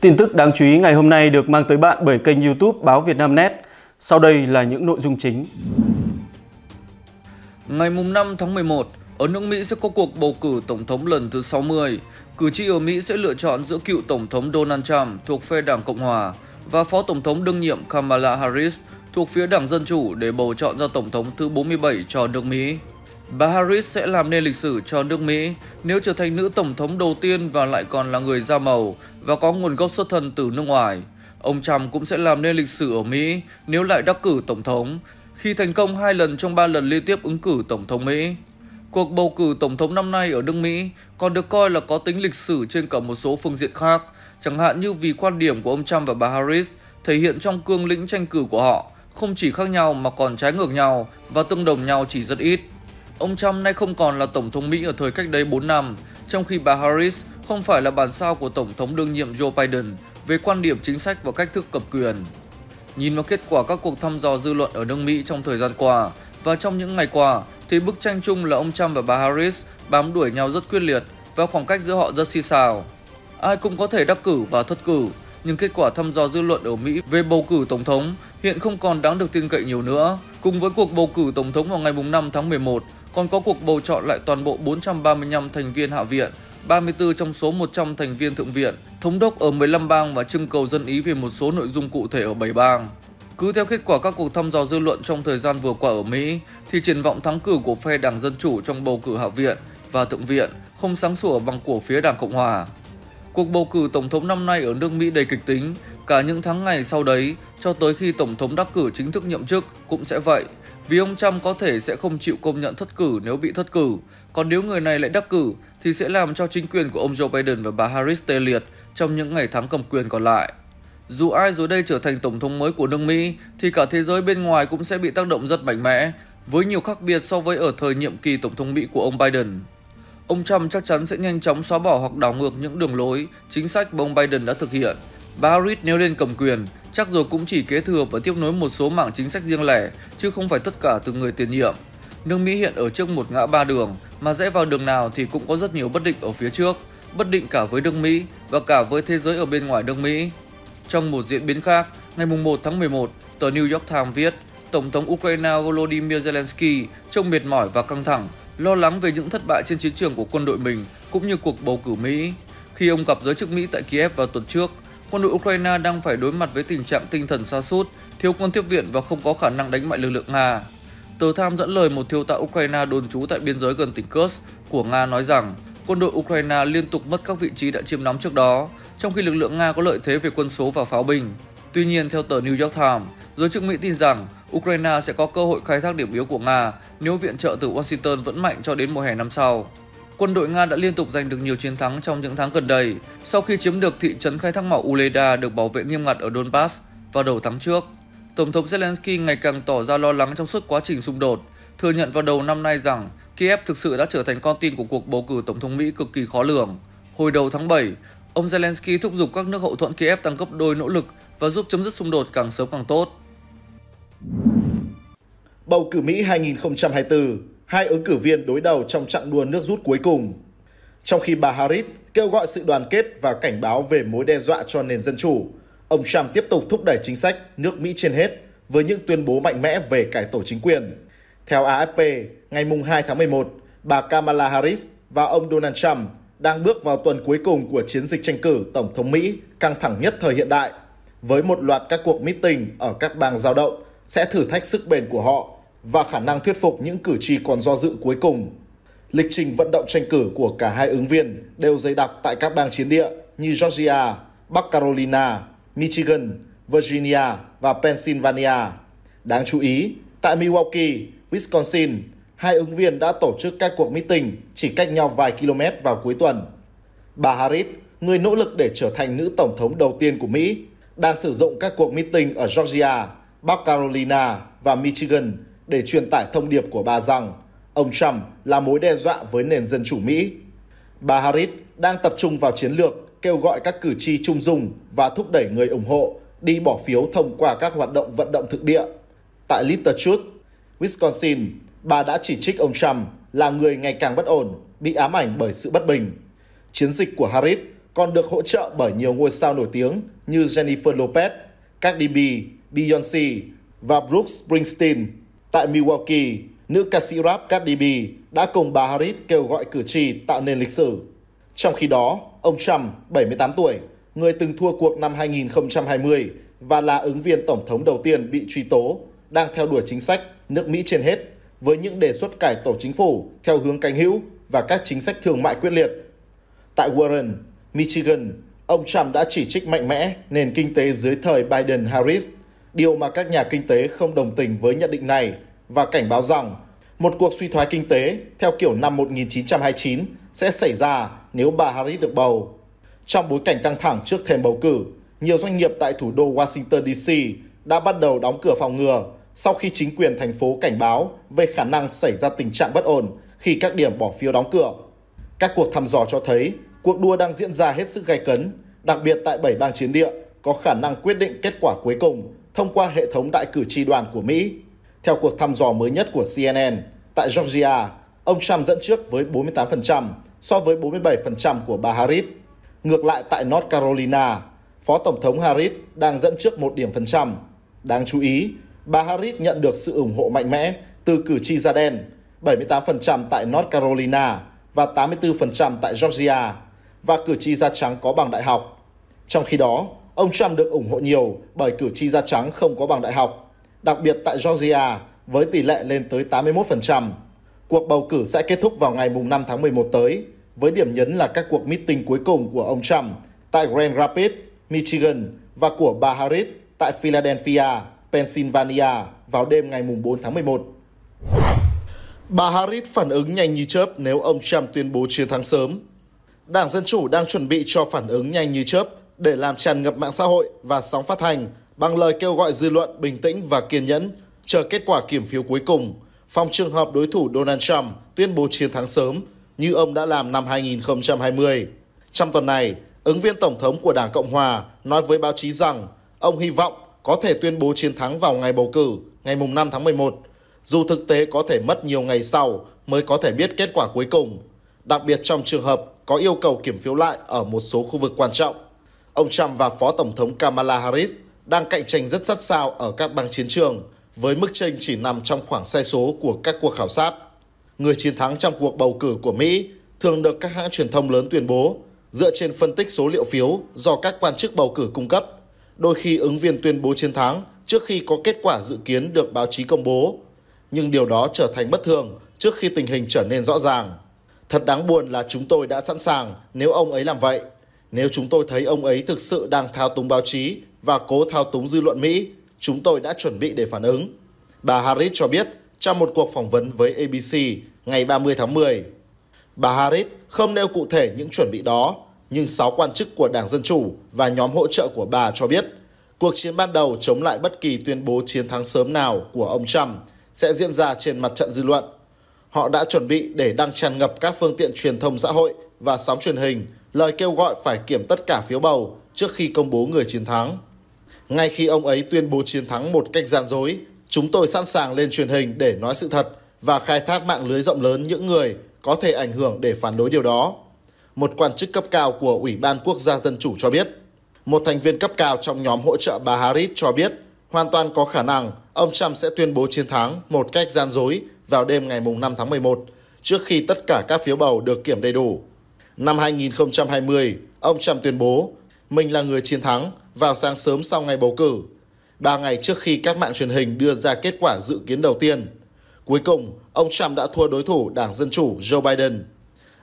Tin tức đáng chú ý ngày hôm nay được mang tới bạn bởi kênh YouTube Báo Việt Nam Net. Sau đây là những nội dung chính. Ngày 5 tháng 11, ở nước Mỹ sẽ có cuộc bầu cử tổng thống lần thứ 60. Cử tri ở Mỹ sẽ lựa chọn giữa cựu tổng thống Donald Trump thuộc phe Đảng Cộng hòa và phó tổng thống đương nhiệm Kamala Harris thuộc phía Đảng Dân chủ để bầu chọn ra tổng thống thứ 47 cho nước Mỹ. Bà Harris sẽ làm nên lịch sử cho nước Mỹ nếu trở thành nữ tổng thống đầu tiên và lại còn là người da màu và có nguồn gốc xuất thân từ nước ngoài. Ông Trump cũng sẽ làm nên lịch sử ở Mỹ nếu lại đắc cử tổng thống, khi thành công hai lần trong ba lần liên tiếp ứng cử tổng thống Mỹ. Cuộc bầu cử tổng thống năm nay ở nước Mỹ còn được coi là có tính lịch sử trên cả một số phương diện khác, chẳng hạn như vì quan điểm của ông Trump và bà Harris thể hiện trong cương lĩnh tranh cử của họ không chỉ khác nhau mà còn trái ngược nhau và tương đồng nhau chỉ rất ít. Ông Trump nay không còn là Tổng thống Mỹ ở thời cách đây 4 năm, trong khi bà Harris không phải là bản sao của Tổng thống đương nhiệm Joe Biden về quan điểm chính sách và cách thức cầm quyền. Nhìn vào kết quả các cuộc thăm dò dư luận ở nước Mỹ trong thời gian qua và trong những ngày qua, thì bức tranh chung là ông Trump và bà Harris bám đuổi nhau rất quyết liệt và khoảng cách giữa họ rất xì xào. Ai cũng có thể đắc cử và thất cử, nhưng kết quả thăm dò dư luận ở Mỹ về bầu cử tổng thống hiện không còn đáng được tin cậy nhiều nữa. Cùng với cuộc bầu cử tổng thống vào ngày 5 tháng 11, còn có cuộc bầu chọn lại toàn bộ 435 thành viên Hạ viện, 34 trong số 100 thành viên Thượng viện, thống đốc ở 15 bang và trưng cầu dân ý về một số nội dung cụ thể ở 7 bang. Cứ theo kết quả các cuộc thăm dò dư luận trong thời gian vừa qua ở Mỹ, thì triển vọng thắng cử của phe Đảng Dân Chủ trong bầu cử Hạ viện và Thượng viện không sáng sủa bằng của phía Đảng Cộng Hòa. Cuộc bầu cử Tổng thống năm nay ở nước Mỹ đầy kịch tính, cả những tháng ngày sau đấy cho tới khi Tổng thống đắc cử chính thức nhậm chức cũng sẽ vậy vì ông Trump có thể sẽ không chịu công nhận thất cử nếu bị thất cử. Còn nếu người này lại đắc cử thì sẽ làm cho chính quyền của ông Joe Biden và bà Harris tê liệt trong những ngày tháng cầm quyền còn lại. Dù ai rồi đây trở thành tổng thống mới của nước Mỹ thì cả thế giới bên ngoài cũng sẽ bị tác động rất mạnh mẽ, với nhiều khác biệt so với ở thời nhiệm kỳ tổng thống Mỹ của ông Biden. Ông Trump chắc chắn sẽ nhanh chóng xóa bỏ hoặc đảo ngược những đường lối, chính sách mà ông Biden đã thực hiện. Bà Harris nếu lên cầm quyền chắc rồi cũng chỉ kế thừa và tiếp nối một số mảng chính sách riêng lẻ, chứ không phải tất cả từ người tiền nhiệm. Nước Mỹ hiện ở trước một ngã ba đường, mà rẽ vào đường nào thì cũng có rất nhiều bất định ở phía trước, bất định cả với nước Mỹ và cả với thế giới ở bên ngoài nước Mỹ. Trong một diễn biến khác, ngày 1 tháng 11, tờ New York Times viết, Tổng thống Ukraine Volodymyr Zelensky trông mệt mỏi và căng thẳng, lo lắng về những thất bại trên chiến trường của quân đội mình cũng như cuộc bầu cử Mỹ. Khi ông gặp giới chức Mỹ tại Kiev vào tuần trước, quân đội Ukraine đang phải đối mặt với tình trạng tinh thần sa sút, thiếu quân tiếp viện và không có khả năng đánh bại lực lượng Nga. Tờ Tham dẫn lời một thiếu tá Ukraine đồn trú tại biên giới gần tỉnh Kursk của Nga nói rằng quân đội Ukraine liên tục mất các vị trí đã chiếm nóng trước đó, trong khi lực lượng Nga có lợi thế về quân số và pháo binh. Tuy nhiên, theo tờ New York Times, giới chức Mỹ tin rằng Ukraine sẽ có cơ hội khai thác điểm yếu của Nga nếu viện trợ từ Washington vẫn mạnh cho đến mùa hè năm sau quân đội Nga đã liên tục giành được nhiều chiến thắng trong những tháng gần đây sau khi chiếm được thị trấn khai thác mỏ Uleda được bảo vệ nghiêm ngặt ở Donbass vào đầu tháng trước. Tổng thống Zelensky ngày càng tỏ ra lo lắng trong suốt quá trình xung đột, thừa nhận vào đầu năm nay rằng Kiev thực sự đã trở thành con tin của cuộc bầu cử tổng thống Mỹ cực kỳ khó lường. Hồi đầu tháng 7, ông Zelensky thúc giục các nước hậu thuẫn Kiev tăng gấp đôi nỗ lực và giúp chấm dứt xung đột càng sớm càng tốt. Bầu cử Mỹ 2024 hai ứng cử viên đối đầu trong trận đua nước rút cuối cùng. Trong khi bà Harris kêu gọi sự đoàn kết và cảnh báo về mối đe dọa cho nền dân chủ, ông Trump tiếp tục thúc đẩy chính sách nước Mỹ trên hết với những tuyên bố mạnh mẽ về cải tổ chính quyền. Theo AFP, ngày 2 tháng 11, bà Kamala Harris và ông Donald Trump đang bước vào tuần cuối cùng của chiến dịch tranh cử Tổng thống Mỹ căng thẳng nhất thời hiện đại, với một loạt các cuộc meeting ở các bang giao động sẽ thử thách sức bền của họ và khả năng thuyết phục những cử tri còn do dự cuối cùng. Lịch trình vận động tranh cử của cả hai ứng viên đều dày đặc tại các bang chiến địa như Georgia, Bắc Carolina, Michigan, Virginia và Pennsylvania. Đáng chú ý, tại Milwaukee, Wisconsin, hai ứng viên đã tổ chức các cuộc meeting chỉ cách nhau vài km vào cuối tuần. Bà Harris, người nỗ lực để trở thành nữ tổng thống đầu tiên của Mỹ, đang sử dụng các cuộc meeting ở Georgia, Bắc Carolina và Michigan để truyền tải thông điệp của bà rằng ông Trump là mối đe dọa với nền dân chủ Mỹ. Bà Harris đang tập trung vào chiến lược kêu gọi các cử tri trung dung và thúc đẩy người ủng hộ đi bỏ phiếu thông qua các hoạt động vận động thực địa. Tại Little Truth, Wisconsin, bà đã chỉ trích ông Trump là người ngày càng bất ổn, bị ám ảnh bởi sự bất bình. Chiến dịch của Harris còn được hỗ trợ bởi nhiều ngôi sao nổi tiếng như Jennifer Lopez, Cardi B, Beyoncé và Brooks Springsteen Tại Milwaukee, nữ ca sĩ rap Cardi B đã cùng bà Harris kêu gọi cử tri tạo nên lịch sử. Trong khi đó, ông Trump, 78 tuổi, người từng thua cuộc năm 2020 và là ứng viên tổng thống đầu tiên bị truy tố, đang theo đuổi chính sách nước Mỹ trên hết với những đề xuất cải tổ chính phủ theo hướng cánh hữu và các chính sách thương mại quyết liệt. Tại Warren, Michigan, ông Trump đã chỉ trích mạnh mẽ nền kinh tế dưới thời Biden-Harris điều mà các nhà kinh tế không đồng tình với nhận định này và cảnh báo rằng một cuộc suy thoái kinh tế theo kiểu năm 1929 sẽ xảy ra nếu bà Harris được bầu. Trong bối cảnh căng thẳng trước thềm bầu cử, nhiều doanh nghiệp tại thủ đô Washington DC đã bắt đầu đóng cửa phòng ngừa sau khi chính quyền thành phố cảnh báo về khả năng xảy ra tình trạng bất ổn khi các điểm bỏ phiếu đóng cửa. Các cuộc thăm dò cho thấy cuộc đua đang diễn ra hết sức gay cấn, đặc biệt tại 7 bang chiến địa có khả năng quyết định kết quả cuối cùng thông qua hệ thống đại cử tri đoàn của Mỹ. Theo cuộc thăm dò mới nhất của CNN, tại Georgia, ông Trump dẫn trước với 48% so với 47% của bà Harris. Ngược lại tại North Carolina, Phó Tổng thống Harris đang dẫn trước một điểm phần trăm. Đáng chú ý, bà Harris nhận được sự ủng hộ mạnh mẽ từ cử tri da đen, 78% tại North Carolina và 84% tại Georgia, và cử tri da trắng có bằng đại học. Trong khi đó, Ông Trump được ủng hộ nhiều bởi cử tri da trắng không có bằng đại học, đặc biệt tại Georgia với tỷ lệ lên tới 81%. Cuộc bầu cử sẽ kết thúc vào ngày 5 tháng 11 tới, với điểm nhấn là các cuộc meeting cuối cùng của ông Trump tại Grand Rapids, Michigan và của bà Harris tại Philadelphia, Pennsylvania vào đêm ngày 4 tháng 11. Bà Harris phản ứng nhanh như chớp nếu ông Trump tuyên bố chiến thắng sớm. Đảng Dân Chủ đang chuẩn bị cho phản ứng nhanh như chớp để làm tràn ngập mạng xã hội và sóng phát hành bằng lời kêu gọi dư luận bình tĩnh và kiên nhẫn, chờ kết quả kiểm phiếu cuối cùng, phòng trường hợp đối thủ Donald Trump tuyên bố chiến thắng sớm như ông đã làm năm 2020. Trong tuần này, ứng viên Tổng thống của Đảng Cộng Hòa nói với báo chí rằng ông hy vọng có thể tuyên bố chiến thắng vào ngày bầu cử, ngày 5 tháng 11, dù thực tế có thể mất nhiều ngày sau mới có thể biết kết quả cuối cùng, đặc biệt trong trường hợp có yêu cầu kiểm phiếu lại ở một số khu vực quan trọng. Ông Trump và Phó Tổng thống Kamala Harris đang cạnh tranh rất sát sao ở các bang chiến trường, với mức tranh chỉ nằm trong khoảng sai số của các cuộc khảo sát. Người chiến thắng trong cuộc bầu cử của Mỹ thường được các hãng truyền thông lớn tuyên bố dựa trên phân tích số liệu phiếu do các quan chức bầu cử cung cấp. Đôi khi ứng viên tuyên bố chiến thắng trước khi có kết quả dự kiến được báo chí công bố, nhưng điều đó trở thành bất thường trước khi tình hình trở nên rõ ràng. Thật đáng buồn là chúng tôi đã sẵn sàng nếu ông ấy làm vậy. Nếu chúng tôi thấy ông ấy thực sự đang thao túng báo chí và cố thao túng dư luận Mỹ, chúng tôi đã chuẩn bị để phản ứng. Bà Harris cho biết trong một cuộc phỏng vấn với ABC ngày 30 tháng 10. Bà Harris không nêu cụ thể những chuẩn bị đó, nhưng sáu quan chức của Đảng Dân Chủ và nhóm hỗ trợ của bà cho biết cuộc chiến ban đầu chống lại bất kỳ tuyên bố chiến thắng sớm nào của ông Trump sẽ diễn ra trên mặt trận dư luận. Họ đã chuẩn bị để đăng tràn ngập các phương tiện truyền thông xã hội và sóng truyền hình – lời kêu gọi phải kiểm tất cả phiếu bầu trước khi công bố người chiến thắng. Ngay khi ông ấy tuyên bố chiến thắng một cách gian dối, chúng tôi sẵn sàng lên truyền hình để nói sự thật và khai thác mạng lưới rộng lớn những người có thể ảnh hưởng để phản đối điều đó. Một quan chức cấp cao của Ủy ban Quốc gia Dân Chủ cho biết. Một thành viên cấp cao trong nhóm hỗ trợ bà Harris cho biết hoàn toàn có khả năng ông Trump sẽ tuyên bố chiến thắng một cách gian dối vào đêm ngày 5 tháng 11 trước khi tất cả các phiếu bầu được kiểm đầy đủ năm 2020, ông Trump tuyên bố mình là người chiến thắng vào sáng sớm sau ngày bầu cử, ba ngày trước khi các mạng truyền hình đưa ra kết quả dự kiến đầu tiên. Cuối cùng, ông Trump đã thua đối thủ Đảng Dân Chủ Joe Biden.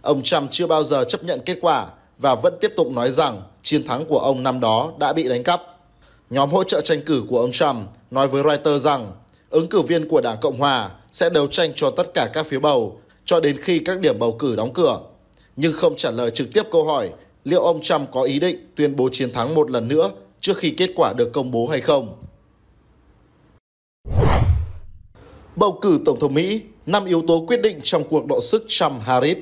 Ông Trump chưa bao giờ chấp nhận kết quả và vẫn tiếp tục nói rằng chiến thắng của ông năm đó đã bị đánh cắp. Nhóm hỗ trợ tranh cử của ông Trump nói với Reuters rằng ứng cử viên của Đảng Cộng Hòa sẽ đấu tranh cho tất cả các phiếu bầu cho đến khi các điểm bầu cử đóng cửa nhưng không trả lời trực tiếp câu hỏi liệu ông Trump có ý định tuyên bố chiến thắng một lần nữa trước khi kết quả được công bố hay không. Bầu cử Tổng thống Mỹ, năm yếu tố quyết định trong cuộc độ sức Trump-Harris.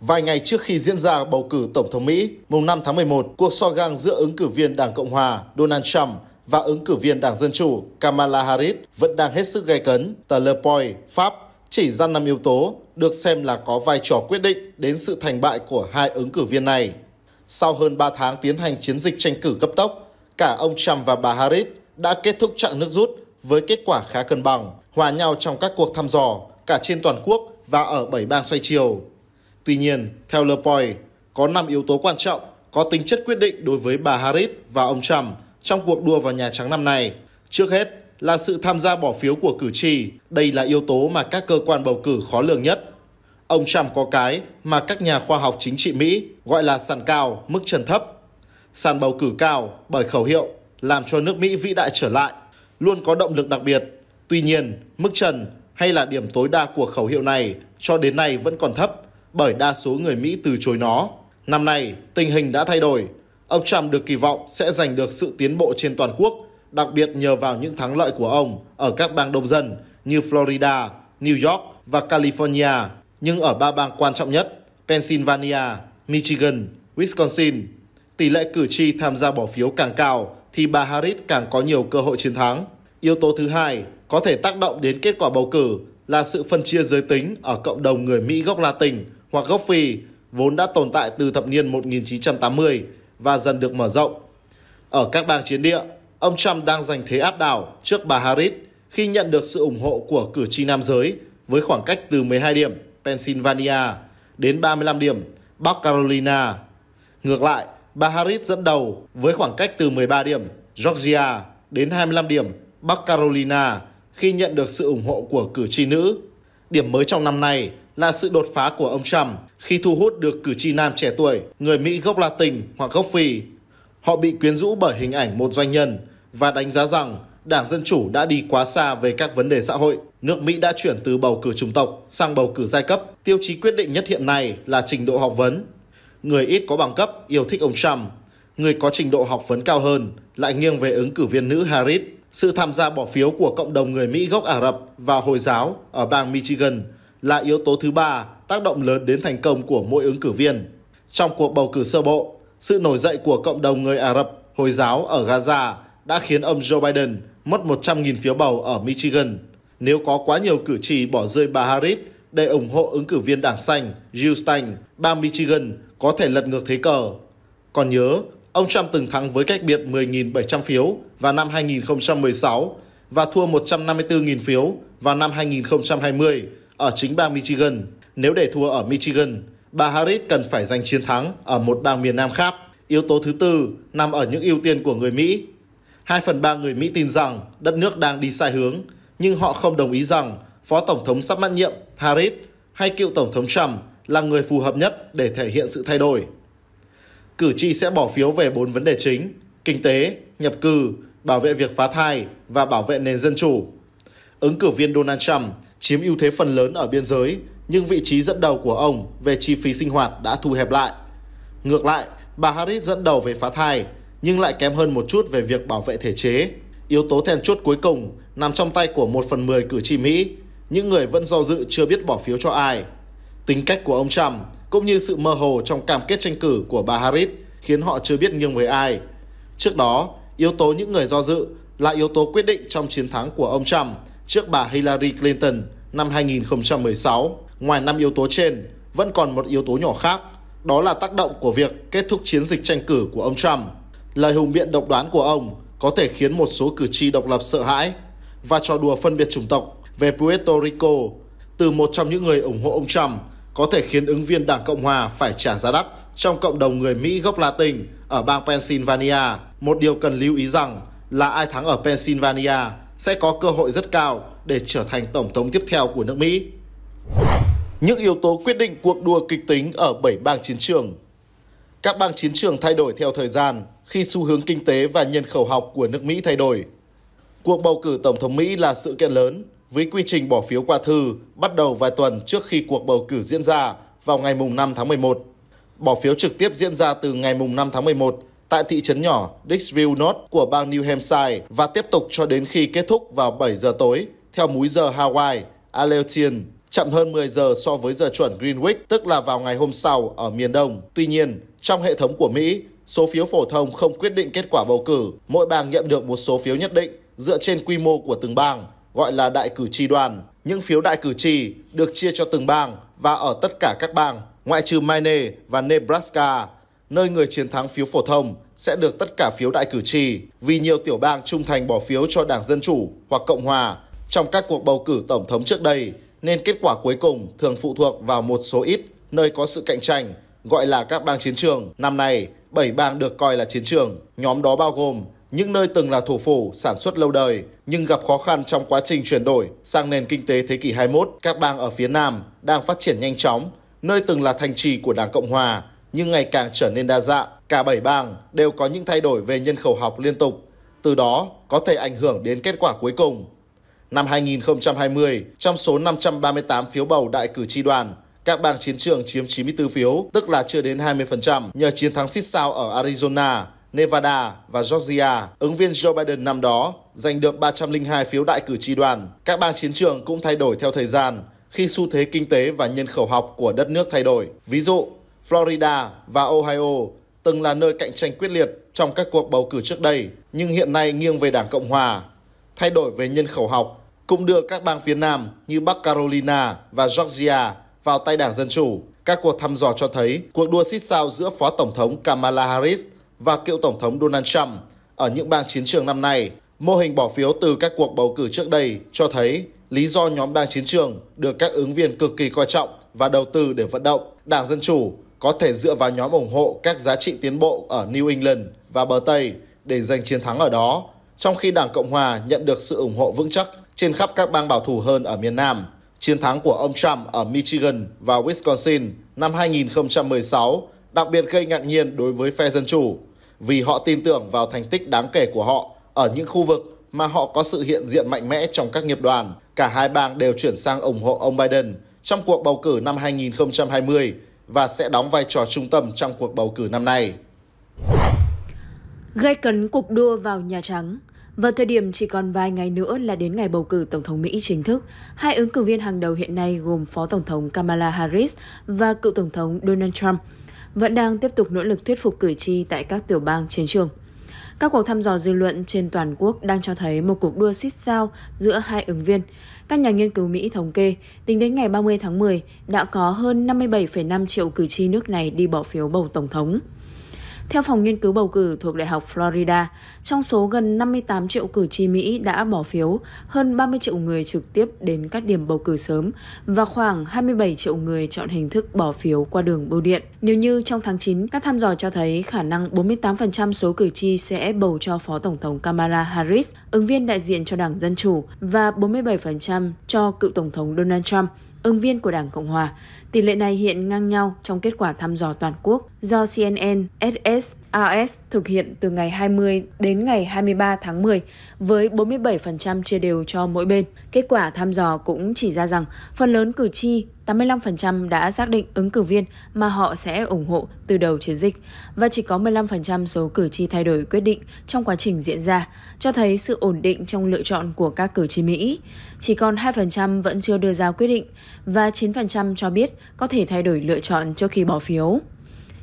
Vài ngày trước khi diễn ra bầu cử Tổng thống Mỹ, mùng 5 tháng 11, cuộc so gang giữa ứng cử viên Đảng Cộng Hòa Donald Trump và ứng cử viên Đảng Dân Chủ Kamala Harris vẫn đang hết sức gay cấn, tờ Le Point, Pháp chỉ ra 5 yếu tố được xem là có vai trò quyết định đến sự thành bại của hai ứng cử viên này. Sau hơn 3 tháng tiến hành chiến dịch tranh cử cấp tốc, cả ông Trump và bà Harris đã kết thúc chặng nước rút với kết quả khá cân bằng, hòa nhau trong các cuộc thăm dò cả trên toàn quốc và ở 7 bang xoay chiều. Tuy nhiên, theo Lepoy, có 5 yếu tố quan trọng có tính chất quyết định đối với bà Harris và ông Trump trong cuộc đua vào Nhà Trắng năm nay. Trước hết, là sự tham gia bỏ phiếu của cử tri. Đây là yếu tố mà các cơ quan bầu cử khó lường nhất. Ông Trump có cái mà các nhà khoa học chính trị Mỹ gọi là sàn cao, mức trần thấp. Sàn bầu cử cao bởi khẩu hiệu làm cho nước Mỹ vĩ đại trở lại, luôn có động lực đặc biệt. Tuy nhiên, mức trần hay là điểm tối đa của khẩu hiệu này cho đến nay vẫn còn thấp bởi đa số người Mỹ từ chối nó. Năm nay, tình hình đã thay đổi. Ông Trump được kỳ vọng sẽ giành được sự tiến bộ trên toàn quốc đặc biệt nhờ vào những thắng lợi của ông ở các bang đông dân như Florida, New York và California, nhưng ở ba bang quan trọng nhất, Pennsylvania, Michigan, Wisconsin, tỷ lệ cử tri tham gia bỏ phiếu càng cao thì bà Harris càng có nhiều cơ hội chiến thắng. Yếu tố thứ hai có thể tác động đến kết quả bầu cử là sự phân chia giới tính ở cộng đồng người Mỹ gốc Latin hoặc gốc Phi vốn đã tồn tại từ thập niên 1980 và dần được mở rộng. Ở các bang chiến địa, ông Trump đang giành thế áp đảo trước bà Harris khi nhận được sự ủng hộ của cử tri nam giới với khoảng cách từ 12 điểm Pennsylvania đến 35 điểm Bắc Carolina. Ngược lại, bà Harris dẫn đầu với khoảng cách từ 13 điểm Georgia đến 25 điểm Bắc Carolina khi nhận được sự ủng hộ của cử tri nữ. Điểm mới trong năm nay là sự đột phá của ông Trump khi thu hút được cử tri nam trẻ tuổi, người Mỹ gốc Latin hoặc gốc Phi. Họ bị quyến rũ bởi hình ảnh một doanh nhân và đánh giá rằng Đảng Dân Chủ đã đi quá xa về các vấn đề xã hội. Nước Mỹ đã chuyển từ bầu cử chủng tộc sang bầu cử giai cấp. Tiêu chí quyết định nhất hiện nay là trình độ học vấn. Người ít có bằng cấp yêu thích ông Trump. Người có trình độ học vấn cao hơn lại nghiêng về ứng cử viên nữ Harris. Sự tham gia bỏ phiếu của cộng đồng người Mỹ gốc Ả Rập và Hồi giáo ở bang Michigan là yếu tố thứ ba tác động lớn đến thành công của mỗi ứng cử viên. Trong cuộc bầu cử sơ bộ, sự nổi dậy của cộng đồng người Ả Rập, Hồi giáo ở Gaza đã khiến ông Joe Biden mất 100.000 phiếu bầu ở Michigan nếu có quá nhiều cử tri bỏ rơi bà Harris để ủng hộ ứng cử viên đảng xanh Jill Stein, bang Michigan có thể lật ngược thế cờ. Còn nhớ, ông Trump từng thắng với cách biệt 10.700 phiếu vào năm 2016 và thua 154.000 phiếu vào năm 2020 ở chính bang Michigan. Nếu để thua ở Michigan, bà Harris cần phải giành chiến thắng ở một bang miền Nam khác. Yếu tố thứ tư nằm ở những ưu tiên của người Mỹ 2 phần 3 người Mỹ tin rằng đất nước đang đi sai hướng, nhưng họ không đồng ý rằng Phó Tổng thống sắp mãn nhiệm Harris hay cựu Tổng thống Trump là người phù hợp nhất để thể hiện sự thay đổi. Cử tri sẽ bỏ phiếu về 4 vấn đề chính, kinh tế, nhập cư, bảo vệ việc phá thai và bảo vệ nền dân chủ. Ứng cử viên Donald Trump chiếm ưu thế phần lớn ở biên giới, nhưng vị trí dẫn đầu của ông về chi phí sinh hoạt đã thu hẹp lại. Ngược lại, bà Harris dẫn đầu về phá thai, nhưng lại kém hơn một chút về việc bảo vệ thể chế. Yếu tố then chốt cuối cùng nằm trong tay của một phần mười cử tri Mỹ, những người vẫn do dự chưa biết bỏ phiếu cho ai. Tính cách của ông Trump cũng như sự mơ hồ trong cam kết tranh cử của bà Harris khiến họ chưa biết nghiêng với ai. Trước đó, yếu tố những người do dự là yếu tố quyết định trong chiến thắng của ông Trump trước bà Hillary Clinton năm 2016. Ngoài năm yếu tố trên, vẫn còn một yếu tố nhỏ khác, đó là tác động của việc kết thúc chiến dịch tranh cử của ông Trump Lời hùng biện độc đoán của ông có thể khiến một số cử tri độc lập sợ hãi và trò đùa phân biệt chủng tộc về Puerto Rico từ một trong những người ủng hộ ông Trump có thể khiến ứng viên Đảng Cộng Hòa phải trả giá đắt trong cộng đồng người Mỹ gốc Latin ở bang Pennsylvania. Một điều cần lưu ý rằng là ai thắng ở Pennsylvania sẽ có cơ hội rất cao để trở thành tổng thống tiếp theo của nước Mỹ. Những yếu tố quyết định cuộc đua kịch tính ở 7 bang chiến trường Các bang chiến trường thay đổi theo thời gian, khi xu hướng kinh tế và nhân khẩu học của nước Mỹ thay đổi. Cuộc bầu cử Tổng thống Mỹ là sự kiện lớn với quy trình bỏ phiếu qua thư bắt đầu vài tuần trước khi cuộc bầu cử diễn ra vào ngày mùng 5 tháng 11. Bỏ phiếu trực tiếp diễn ra từ ngày mùng 5 tháng 11 tại thị trấn nhỏ Dixville North của bang New Hampshire và tiếp tục cho đến khi kết thúc vào 7 giờ tối theo múi giờ Hawaii, Aleutian, chậm hơn 10 giờ so với giờ chuẩn Greenwich, tức là vào ngày hôm sau ở miền Đông. Tuy nhiên, trong hệ thống của Mỹ, Số phiếu phổ thông không quyết định kết quả bầu cử, mỗi bang nhận được một số phiếu nhất định dựa trên quy mô của từng bang, gọi là đại cử tri đoàn. Những phiếu đại cử tri được chia cho từng bang và ở tất cả các bang, ngoại trừ Maine và Nebraska, nơi người chiến thắng phiếu phổ thông sẽ được tất cả phiếu đại cử tri vì nhiều tiểu bang trung thành bỏ phiếu cho Đảng Dân Chủ hoặc Cộng Hòa trong các cuộc bầu cử tổng thống trước đây nên kết quả cuối cùng thường phụ thuộc vào một số ít nơi có sự cạnh tranh, gọi là các bang chiến trường. Năm nay, Bảy bang được coi là chiến trường. Nhóm đó bao gồm những nơi từng là thủ phủ sản xuất lâu đời nhưng gặp khó khăn trong quá trình chuyển đổi sang nền kinh tế thế kỷ 21. Các bang ở phía Nam đang phát triển nhanh chóng, nơi từng là thành trì của Đảng Cộng Hòa nhưng ngày càng trở nên đa dạng. Cả bảy bang đều có những thay đổi về nhân khẩu học liên tục, từ đó có thể ảnh hưởng đến kết quả cuối cùng. Năm 2020, trong số 538 phiếu bầu đại cử tri đoàn, các bang chiến trường chiếm 94 phiếu, tức là chưa đến 20%, nhờ chiến thắng xít sao ở Arizona, Nevada và Georgia, ứng viên Joe Biden năm đó giành được 302 phiếu đại cử tri đoàn. Các bang chiến trường cũng thay đổi theo thời gian khi xu thế kinh tế và nhân khẩu học của đất nước thay đổi. Ví dụ, Florida và Ohio từng là nơi cạnh tranh quyết liệt trong các cuộc bầu cử trước đây, nhưng hiện nay nghiêng về Đảng Cộng Hòa. Thay đổi về nhân khẩu học cũng đưa các bang phía Nam như Bắc Carolina và Georgia vào tay Đảng Dân Chủ. Các cuộc thăm dò cho thấy cuộc đua xít sao giữa Phó Tổng thống Kamala Harris và cựu Tổng thống Donald Trump ở những bang chiến trường năm nay. Mô hình bỏ phiếu từ các cuộc bầu cử trước đây cho thấy lý do nhóm bang chiến trường được các ứng viên cực kỳ coi trọng và đầu tư để vận động. Đảng Dân Chủ có thể dựa vào nhóm ủng hộ các giá trị tiến bộ ở New England và bờ Tây để giành chiến thắng ở đó, trong khi Đảng Cộng Hòa nhận được sự ủng hộ vững chắc trên khắp các bang bảo thủ hơn ở miền Nam. Chiến thắng của ông Trump ở Michigan và Wisconsin năm 2016 đặc biệt gây ngạc nhiên đối với phe Dân Chủ vì họ tin tưởng vào thành tích đáng kể của họ ở những khu vực mà họ có sự hiện diện mạnh mẽ trong các nghiệp đoàn. Cả hai bang đều chuyển sang ủng hộ ông Biden trong cuộc bầu cử năm 2020 và sẽ đóng vai trò trung tâm trong cuộc bầu cử năm nay. Gây cấn cuộc đua vào Nhà Trắng – vào thời điểm chỉ còn vài ngày nữa là đến ngày bầu cử Tổng thống Mỹ chính thức, hai ứng cử viên hàng đầu hiện nay gồm Phó Tổng thống Kamala Harris và cựu Tổng thống Donald Trump vẫn đang tiếp tục nỗ lực thuyết phục cử tri tại các tiểu bang chiến trường. Các cuộc thăm dò dư luận trên toàn quốc đang cho thấy một cuộc đua xích sao giữa hai ứng viên. Các nhà nghiên cứu Mỹ thống kê, tính đến ngày 30 tháng 10, đã có hơn 57,5 triệu cử tri nước này đi bỏ phiếu bầu Tổng thống. Theo Phòng Nghiên cứu Bầu cử thuộc Đại học Florida, trong số gần 58 triệu cử tri Mỹ đã bỏ phiếu, hơn 30 triệu người trực tiếp đến các điểm bầu cử sớm và khoảng 27 triệu người chọn hình thức bỏ phiếu qua đường bưu điện. Nếu như trong tháng 9, các thăm dò cho thấy khả năng 48% số cử tri sẽ bầu cho Phó Tổng thống Kamala Harris, ứng viên đại diện cho Đảng Dân Chủ, và 47% cho cựu Tổng thống Donald Trump ứng viên của Đảng Cộng Hòa. Tỷ lệ này hiện ngang nhau trong kết quả thăm dò toàn quốc do CNN, SS AS thực hiện từ ngày 20 đến ngày 23 tháng 10 với 47% chia đều cho mỗi bên. Kết quả thăm dò cũng chỉ ra rằng phần lớn cử tri 85% đã xác định ứng cử viên mà họ sẽ ủng hộ từ đầu chiến dịch và chỉ có 15% số cử tri thay đổi quyết định trong quá trình diễn ra, cho thấy sự ổn định trong lựa chọn của các cử tri Mỹ. Chỉ còn 2% vẫn chưa đưa ra quyết định và 9% cho biết có thể thay đổi lựa chọn trước khi bỏ phiếu.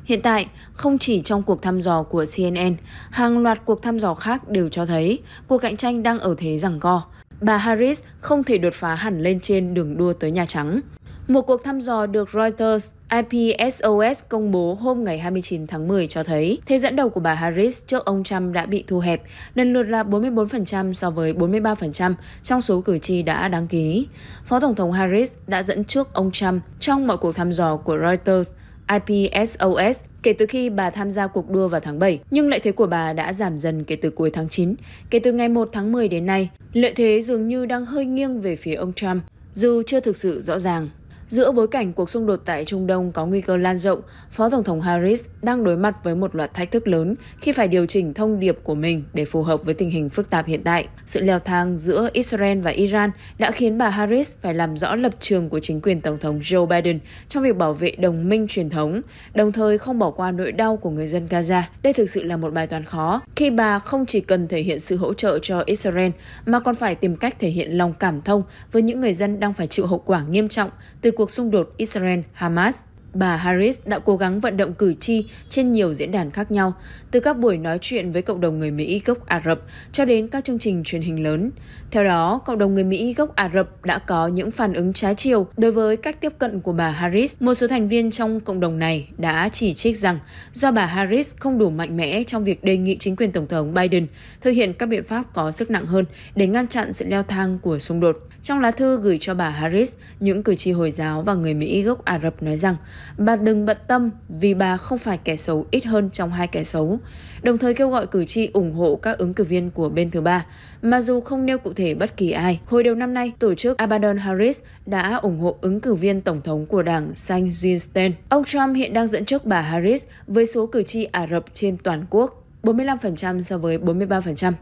Hiện tại, không chỉ trong cuộc thăm dò của CNN, hàng loạt cuộc thăm dò khác đều cho thấy cuộc cạnh tranh đang ở thế rằng co. Bà Harris không thể đột phá hẳn lên trên đường đua tới Nhà Trắng. Một cuộc thăm dò được Reuters IPSOS công bố hôm ngày 29 tháng 10 cho thấy thế dẫn đầu của bà Harris trước ông Trump đã bị thu hẹp, lần lượt là 44% so với 43% trong số cử tri đã đăng ký. Phó Tổng thống Harris đã dẫn trước ông Trump trong mọi cuộc thăm dò của Reuters – IPSOS kể từ khi bà tham gia cuộc đua vào tháng 7, nhưng lợi thế của bà đã giảm dần kể từ cuối tháng 9. Kể từ ngày 1 tháng 10 đến nay, lợi thế dường như đang hơi nghiêng về phía ông Trump, dù chưa thực sự rõ ràng. Giữa bối cảnh cuộc xung đột tại Trung Đông có nguy cơ lan rộng, Phó Tổng thống Harris đang đối mặt với một loạt thách thức lớn khi phải điều chỉnh thông điệp của mình để phù hợp với tình hình phức tạp hiện tại. Sự leo thang giữa Israel và Iran đã khiến bà Harris phải làm rõ lập trường của chính quyền Tổng thống Joe Biden trong việc bảo vệ đồng minh truyền thống, đồng thời không bỏ qua nỗi đau của người dân Gaza. Đây thực sự là một bài toán khó khi bà không chỉ cần thể hiện sự hỗ trợ cho Israel mà còn phải tìm cách thể hiện lòng cảm thông với những người dân đang phải chịu hậu quả nghiêm trọng từ cuộc xung đột Israel-Hamas Bà Harris đã cố gắng vận động cử tri trên nhiều diễn đàn khác nhau, từ các buổi nói chuyện với cộng đồng người Mỹ gốc Ả Rập cho đến các chương trình truyền hình lớn. Theo đó, cộng đồng người Mỹ gốc Ả Rập đã có những phản ứng trái chiều đối với cách tiếp cận của bà Harris. Một số thành viên trong cộng đồng này đã chỉ trích rằng do bà Harris không đủ mạnh mẽ trong việc đề nghị chính quyền Tổng thống Biden thực hiện các biện pháp có sức nặng hơn để ngăn chặn sự leo thang của xung đột. Trong lá thư gửi cho bà Harris, những cử tri Hồi giáo và người Mỹ gốc Ả Rập nói rằng Bà đừng bận tâm vì bà không phải kẻ xấu ít hơn trong hai kẻ xấu, đồng thời kêu gọi cử tri ủng hộ các ứng cử viên của bên thứ ba, mà dù không nêu cụ thể bất kỳ ai. Hồi đầu năm nay, tổ chức Abaddon Harris đã ủng hộ ứng cử viên tổng thống của đảng Sang Zinstein. Ông Trump hiện đang dẫn trước bà Harris với số cử tri Ả Rập trên toàn quốc. 45% so với 43%.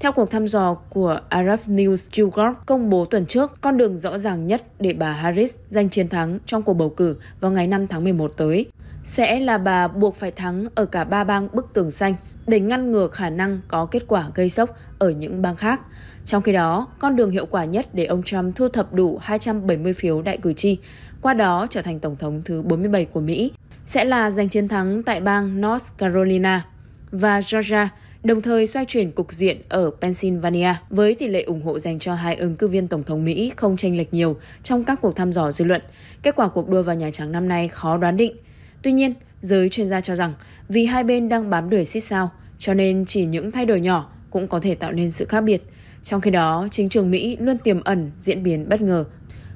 Theo cuộc thăm dò của Arab News YouGov công bố tuần trước, con đường rõ ràng nhất để bà Harris giành chiến thắng trong cuộc bầu cử vào ngày 5 tháng 11 tới sẽ là bà buộc phải thắng ở cả ba bang bức tường xanh để ngăn ngừa khả năng có kết quả gây sốc ở những bang khác. Trong khi đó, con đường hiệu quả nhất để ông Trump thu thập đủ 270 phiếu đại cử tri, qua đó trở thành tổng thống thứ 47 của Mỹ, sẽ là giành chiến thắng tại bang North Carolina và Georgia, đồng thời xoay chuyển cục diện ở Pennsylvania với tỷ lệ ủng hộ dành cho hai ứng cử viên Tổng thống Mỹ không tranh lệch nhiều trong các cuộc thăm dò dư luận. Kết quả cuộc đua vào Nhà Trắng năm nay khó đoán định. Tuy nhiên, giới chuyên gia cho rằng vì hai bên đang bám đuổi xích sao, cho nên chỉ những thay đổi nhỏ cũng có thể tạo nên sự khác biệt. Trong khi đó, chính trường Mỹ luôn tiềm ẩn diễn biến bất ngờ,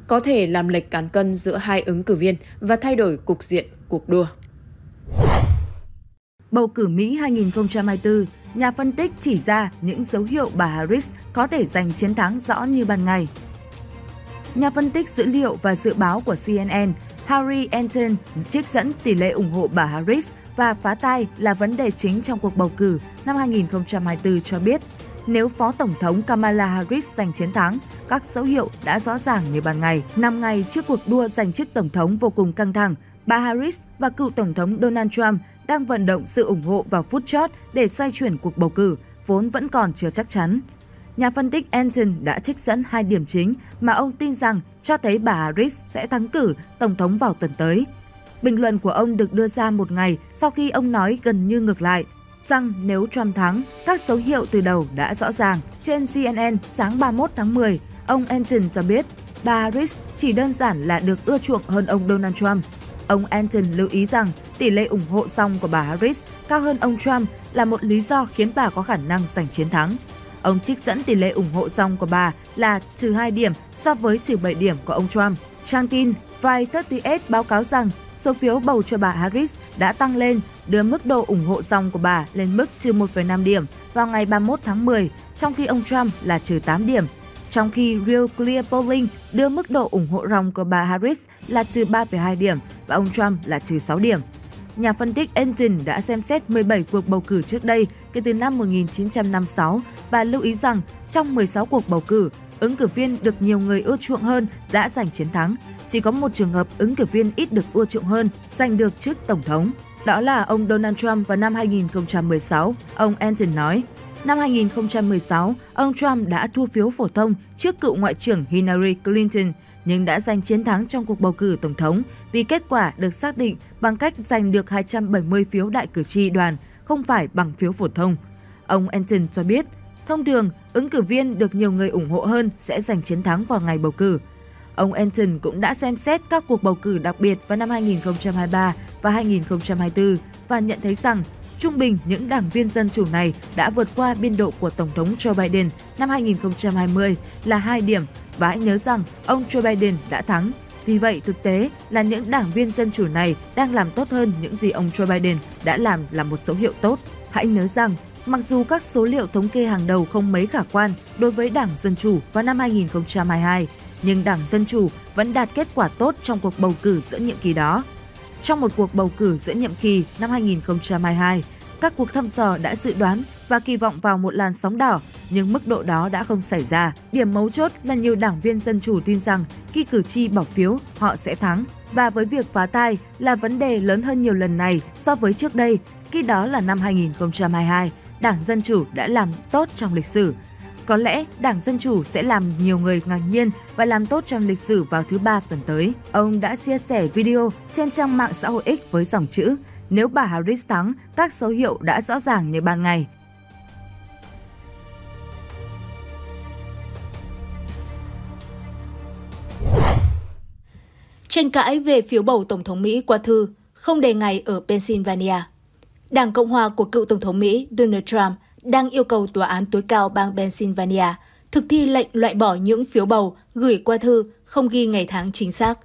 có thể làm lệch cán cân giữa hai ứng cử viên và thay đổi cục diện cuộc đua bầu cử Mỹ 2024, nhà phân tích chỉ ra những dấu hiệu bà Harris có thể giành chiến thắng rõ như ban ngày. Nhà phân tích dữ liệu và dự báo của CNN, Harry Enton trích dẫn tỷ lệ ủng hộ bà Harris và phá thai là vấn đề chính trong cuộc bầu cử năm 2024 cho biết, nếu Phó Tổng thống Kamala Harris giành chiến thắng, các dấu hiệu đã rõ ràng như ban ngày. Năm ngày trước cuộc đua giành chức Tổng thống vô cùng căng thẳng, bà Harris và cựu Tổng thống Donald Trump đang vận động sự ủng hộ vào phút chót để xoay chuyển cuộc bầu cử, vốn vẫn còn chưa chắc chắn. Nhà phân tích Anton đã trích dẫn hai điểm chính mà ông tin rằng cho thấy bà Harris sẽ thắng cử Tổng thống vào tuần tới. Bình luận của ông được đưa ra một ngày sau khi ông nói gần như ngược lại rằng nếu Trump thắng, các dấu hiệu từ đầu đã rõ ràng. Trên CNN sáng 31 tháng 10, ông Anton cho biết bà Harris chỉ đơn giản là được ưa chuộng hơn ông Donald Trump Ông Anton lưu ý rằng tỷ lệ ủng hộ song của bà Harris cao hơn ông Trump là một lý do khiến bà có khả năng giành chiến thắng. Ông trích dẫn tỷ lệ ủng hộ song của bà là trừ 2 điểm so với trừ 7 điểm của ông Trump. Trang tin Vi38 báo cáo rằng số phiếu bầu cho bà Harris đã tăng lên, đưa mức độ ủng hộ dòng của bà lên mức trừ 1,5 điểm vào ngày 31 tháng 10, trong khi ông Trump là trừ 8 điểm trong khi Real Clear Polling đưa mức độ ủng hộ ròng của bà Harris là trừ 3,2 điểm và ông Trump là trừ 6 điểm. Nhà phân tích Engine đã xem xét 17 cuộc bầu cử trước đây kể từ năm 1956 và lưu ý rằng trong 16 cuộc bầu cử, ứng cử viên được nhiều người ưa chuộng hơn đã giành chiến thắng. Chỉ có một trường hợp ứng cử viên ít được ưa chuộng hơn giành được chức Tổng thống. Đó là ông Donald Trump vào năm 2016, ông Engine nói. Năm 2016, ông Trump đã thua phiếu phổ thông trước cựu Ngoại trưởng Hillary Clinton, nhưng đã giành chiến thắng trong cuộc bầu cử Tổng thống vì kết quả được xác định bằng cách giành được 270 phiếu đại cử tri đoàn, không phải bằng phiếu phổ thông. Ông Enton cho biết, thông thường, ứng cử viên được nhiều người ủng hộ hơn sẽ giành chiến thắng vào ngày bầu cử. Ông Enton cũng đã xem xét các cuộc bầu cử đặc biệt vào năm 2023 và 2024 và nhận thấy rằng Trung bình, những đảng viên dân chủ này đã vượt qua biên độ của Tổng thống Joe Biden năm 2020 là 2 điểm và hãy nhớ rằng ông Joe Biden đã thắng. Vì vậy, thực tế là những đảng viên dân chủ này đang làm tốt hơn những gì ông Joe Biden đã làm là một dấu hiệu tốt. Hãy nhớ rằng, mặc dù các số liệu thống kê hàng đầu không mấy khả quan đối với Đảng Dân Chủ vào năm 2022, nhưng Đảng Dân Chủ vẫn đạt kết quả tốt trong cuộc bầu cử giữa nhiệm kỳ đó. Trong một cuộc bầu cử giữa nhiệm kỳ năm 2022, các cuộc thăm dò đã dự đoán và kỳ vọng vào một làn sóng đỏ, nhưng mức độ đó đã không xảy ra. Điểm mấu chốt là nhiều đảng viên Dân Chủ tin rằng khi cử tri bỏ phiếu, họ sẽ thắng. Và với việc phá tai là vấn đề lớn hơn nhiều lần này so với trước đây, khi đó là năm 2022, Đảng Dân Chủ đã làm tốt trong lịch sử có lẽ Đảng Dân Chủ sẽ làm nhiều người ngạc nhiên và làm tốt trong lịch sử vào thứ ba tuần tới. Ông đã chia sẻ video trên trang mạng xã hội X với dòng chữ Nếu bà Harris thắng, các dấu hiệu đã rõ ràng như ban ngày, tranh cãi về phiếu bầu Tổng thống Mỹ qua thư không đề ngày ở Pennsylvania. Đảng Cộng hòa của cựu Tổng thống Mỹ Donald Trump đang yêu cầu tòa án tối cao bang Pennsylvania thực thi lệnh loại bỏ những phiếu bầu gửi qua thư không ghi ngày tháng chính xác.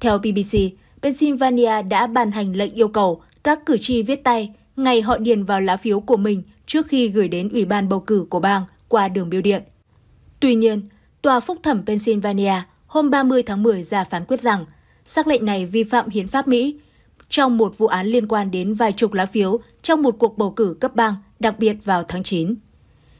Theo BBC, Pennsylvania đã ban hành lệnh yêu cầu các cử tri viết tay ngày họ điền vào lá phiếu của mình trước khi gửi đến Ủy ban bầu cử của bang qua đường biêu điện. Tuy nhiên, Tòa Phúc thẩm Pennsylvania hôm 30 tháng 10 ra phán quyết rằng xác lệnh này vi phạm hiến pháp Mỹ trong một vụ án liên quan đến vài chục lá phiếu trong một cuộc bầu cử cấp bang đặc biệt vào tháng 9.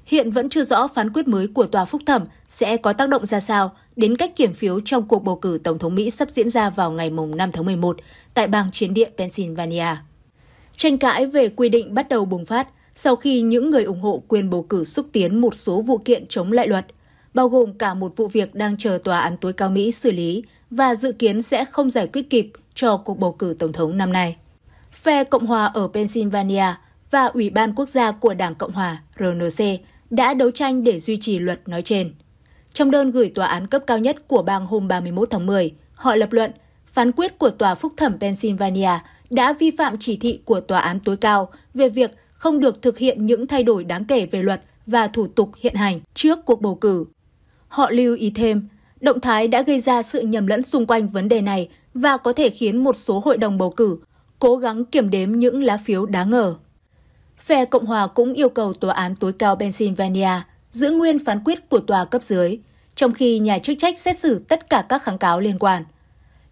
Hiện vẫn chưa rõ phán quyết mới của tòa phúc thẩm sẽ có tác động ra sao đến cách kiểm phiếu trong cuộc bầu cử Tổng thống Mỹ sắp diễn ra vào ngày 5 tháng 11 tại bang chiến địa Pennsylvania. Tranh cãi về quy định bắt đầu bùng phát sau khi những người ủng hộ quyền bầu cử xúc tiến một số vụ kiện chống lại luật, bao gồm cả một vụ việc đang chờ tòa án tối cao Mỹ xử lý và dự kiến sẽ không giải quyết kịp cho cuộc bầu cử tổng thống năm nay. Phe Cộng hòa ở Pennsylvania và Ủy ban Quốc gia của Đảng Cộng hòa RNC đã đấu tranh để duy trì luật nói trên. Trong đơn gửi tòa án cấp cao nhất của bang hôm 31 tháng 10, họ lập luận phán quyết của tòa phúc thẩm Pennsylvania đã vi phạm chỉ thị của tòa án tối cao về việc không được thực hiện những thay đổi đáng kể về luật và thủ tục hiện hành trước cuộc bầu cử. Họ lưu ý thêm, động thái đã gây ra sự nhầm lẫn xung quanh vấn đề này và có thể khiến một số hội đồng bầu cử cố gắng kiểm đếm những lá phiếu đáng ngờ. Phe Cộng hòa cũng yêu cầu tòa án tối cao Pennsylvania giữ nguyên phán quyết của tòa cấp dưới, trong khi nhà chức trách xét xử tất cả các kháng cáo liên quan.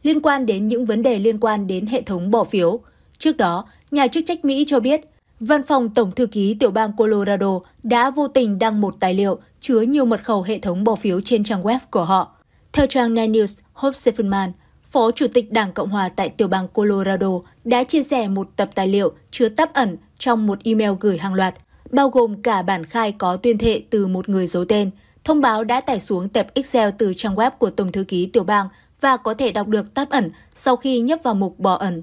Liên quan đến những vấn đề liên quan đến hệ thống bỏ phiếu, trước đó, nhà chức trách Mỹ cho biết Văn phòng Tổng thư ký tiểu bang Colorado đã vô tình đăng một tài liệu chứa nhiều mật khẩu hệ thống bỏ phiếu trên trang web của họ. Theo trang Nine News, Hope Sefferman, Phó Chủ tịch Đảng Cộng Hòa tại tiểu bang Colorado đã chia sẻ một tập tài liệu chứa táp ẩn trong một email gửi hàng loạt, bao gồm cả bản khai có tuyên thệ từ một người giấu tên, thông báo đã tải xuống tập Excel từ trang web của Tổng thư ký tiểu bang và có thể đọc được tab ẩn sau khi nhấp vào mục bỏ ẩn.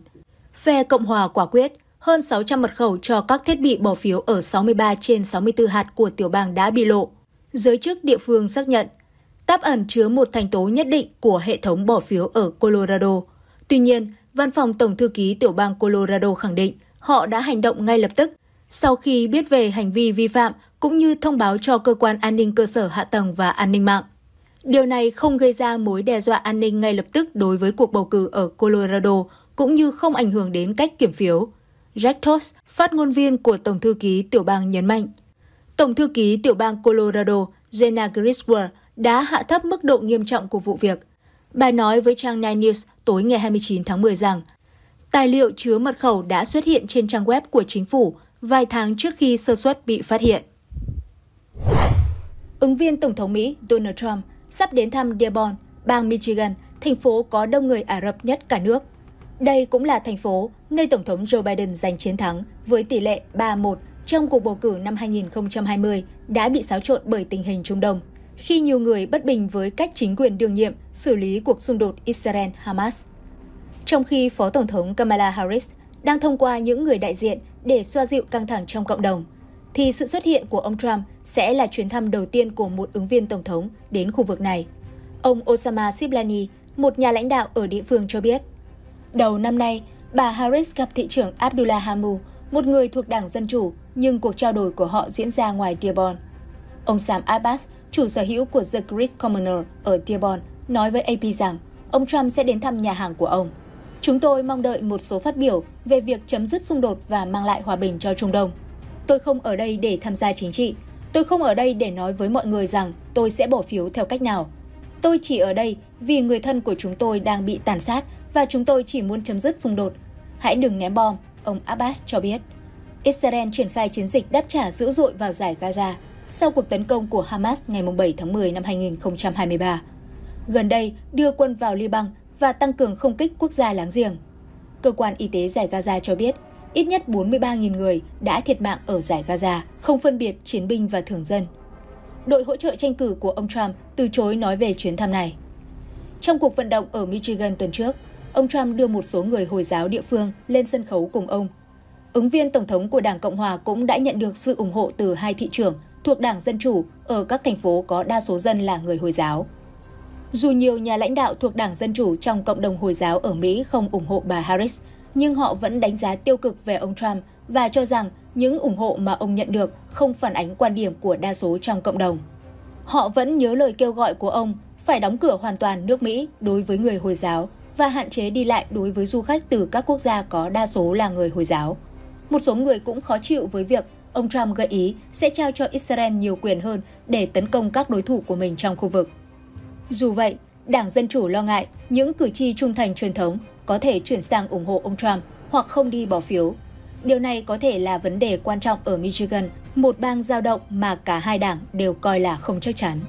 Phe Cộng hòa quả quyết, hơn 600 mật khẩu cho các thiết bị bỏ phiếu ở 63 trên 64 hạt của tiểu bang đã bị lộ. Giới chức địa phương xác nhận, tab ẩn chứa một thành tố nhất định của hệ thống bỏ phiếu ở Colorado. Tuy nhiên, Văn phòng Tổng thư ký tiểu bang Colorado khẳng định họ đã hành động ngay lập tức. Sau khi biết về hành vi vi phạm cũng như thông báo cho cơ quan an ninh cơ sở hạ tầng và an ninh mạng. Điều này không gây ra mối đe dọa an ninh ngay lập tức đối với cuộc bầu cử ở Colorado cũng như không ảnh hưởng đến cách kiểm phiếu. Jack Toss, phát ngôn viên của Tổng thư ký tiểu bang nhấn mạnh. Tổng thư ký tiểu bang Colorado Jenna Griswold đã hạ thấp mức độ nghiêm trọng của vụ việc. Bà nói với trang Nine News tối ngày 29 tháng 10 rằng Tài liệu chứa mật khẩu đã xuất hiện trên trang web của chính phủ vài tháng trước khi sơ suất bị phát hiện. Ứng viên Tổng thống Mỹ Donald Trump sắp đến thăm Dearborn, bang Michigan, thành phố có đông người Ả Rập nhất cả nước. Đây cũng là thành phố nơi Tổng thống Joe Biden giành chiến thắng với tỷ lệ 3-1 trong cuộc bầu cử năm 2020 đã bị xáo trộn bởi tình hình Trung Đông, khi nhiều người bất bình với cách chính quyền đương nhiệm xử lý cuộc xung đột Israel-Hamas trong khi Phó Tổng thống Kamala Harris đang thông qua những người đại diện để xoa dịu căng thẳng trong cộng đồng, thì sự xuất hiện của ông Trump sẽ là chuyến thăm đầu tiên của một ứng viên Tổng thống đến khu vực này. Ông Osama Siblani, một nhà lãnh đạo ở địa phương cho biết. Đầu năm nay, bà Harris gặp thị trưởng Abdullah Hamu, một người thuộc Đảng Dân Chủ, nhưng cuộc trao đổi của họ diễn ra ngoài Dearborn. Ông Sam Abbas, chủ sở hữu của The Great Commoner ở Dearborn, nói với AP rằng ông Trump sẽ đến thăm nhà hàng của ông. Chúng tôi mong đợi một số phát biểu về việc chấm dứt xung đột và mang lại hòa bình cho Trung Đông. Tôi không ở đây để tham gia chính trị. Tôi không ở đây để nói với mọi người rằng tôi sẽ bỏ phiếu theo cách nào. Tôi chỉ ở đây vì người thân của chúng tôi đang bị tàn sát và chúng tôi chỉ muốn chấm dứt xung đột. Hãy đừng ném bom, ông Abbas cho biết. Israel triển khai chiến dịch đáp trả dữ dội vào giải Gaza sau cuộc tấn công của Hamas ngày 7 tháng 10 năm 2023. Gần đây, đưa quân vào Liban và tăng cường không kích quốc gia láng giềng. Cơ quan y tế giải Gaza cho biết, ít nhất 43.000 người đã thiệt mạng ở giải Gaza, không phân biệt chiến binh và thường dân. Đội hỗ trợ tranh cử của ông Trump từ chối nói về chuyến thăm này. Trong cuộc vận động ở Michigan tuần trước, ông Trump đưa một số người Hồi giáo địa phương lên sân khấu cùng ông. Ứng viên Tổng thống của Đảng Cộng Hòa cũng đã nhận được sự ủng hộ từ hai thị trưởng thuộc Đảng Dân Chủ ở các thành phố có đa số dân là người Hồi giáo. Dù nhiều nhà lãnh đạo thuộc Đảng Dân Chủ trong cộng đồng Hồi giáo ở Mỹ không ủng hộ bà Harris, nhưng họ vẫn đánh giá tiêu cực về ông Trump và cho rằng những ủng hộ mà ông nhận được không phản ánh quan điểm của đa số trong cộng đồng. Họ vẫn nhớ lời kêu gọi của ông phải đóng cửa hoàn toàn nước Mỹ đối với người Hồi giáo và hạn chế đi lại đối với du khách từ các quốc gia có đa số là người Hồi giáo. Một số người cũng khó chịu với việc ông Trump gợi ý sẽ trao cho Israel nhiều quyền hơn để tấn công các đối thủ của mình trong khu vực. Dù vậy, Đảng Dân Chủ lo ngại những cử tri trung thành truyền thống có thể chuyển sang ủng hộ ông Trump hoặc không đi bỏ phiếu. Điều này có thể là vấn đề quan trọng ở Michigan, một bang dao động mà cả hai đảng đều coi là không chắc chắn.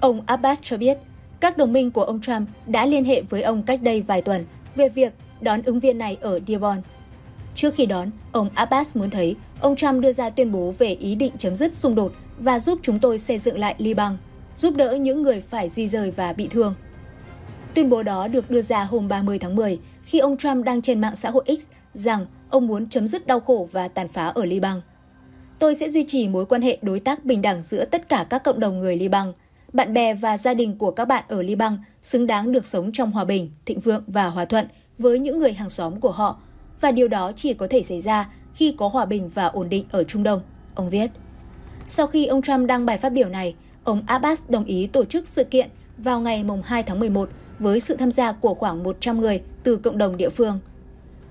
Ông Abbas cho biết, các đồng minh của ông Trump đã liên hệ với ông cách đây vài tuần về việc đón ứng viên này ở Dearborn. Trước khi đón, ông Abbas muốn thấy ông Trump đưa ra tuyên bố về ý định chấm dứt xung đột và giúp chúng tôi xây dựng lại Liban giúp đỡ những người phải di rời và bị thương. Tuyên bố đó được đưa ra hôm 30 tháng 10 khi ông Trump đang trên mạng xã hội X rằng ông muốn chấm dứt đau khổ và tàn phá ở Liban. Tôi sẽ duy trì mối quan hệ đối tác bình đẳng giữa tất cả các cộng đồng người Liban. Bạn bè và gia đình của các bạn ở Liban xứng đáng được sống trong hòa bình, thịnh vượng và hòa thuận với những người hàng xóm của họ. Và điều đó chỉ có thể xảy ra khi có hòa bình và ổn định ở Trung Đông, ông viết. Sau khi ông Trump đăng bài phát biểu này, ông Abbas đồng ý tổ chức sự kiện vào ngày 2 tháng 11 với sự tham gia của khoảng 100 người từ cộng đồng địa phương.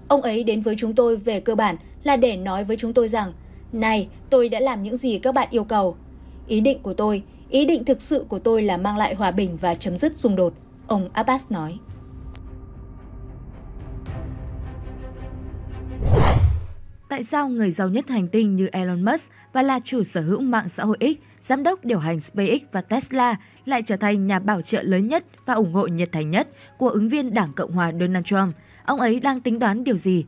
Ông ấy đến với chúng tôi về cơ bản là để nói với chúng tôi rằng này, tôi đã làm những gì các bạn yêu cầu. Ý định của tôi, ý định thực sự của tôi là mang lại hòa bình và chấm dứt xung đột, ông Abbas nói. Tại sao người giàu nhất hành tinh như Elon Musk và là chủ sở hữu mạng xã hội X giám đốc điều hành SpaceX và Tesla lại trở thành nhà bảo trợ lớn nhất và ủng hộ nhiệt thành nhất của ứng viên Đảng Cộng hòa Donald Trump. Ông ấy đang tính toán điều gì?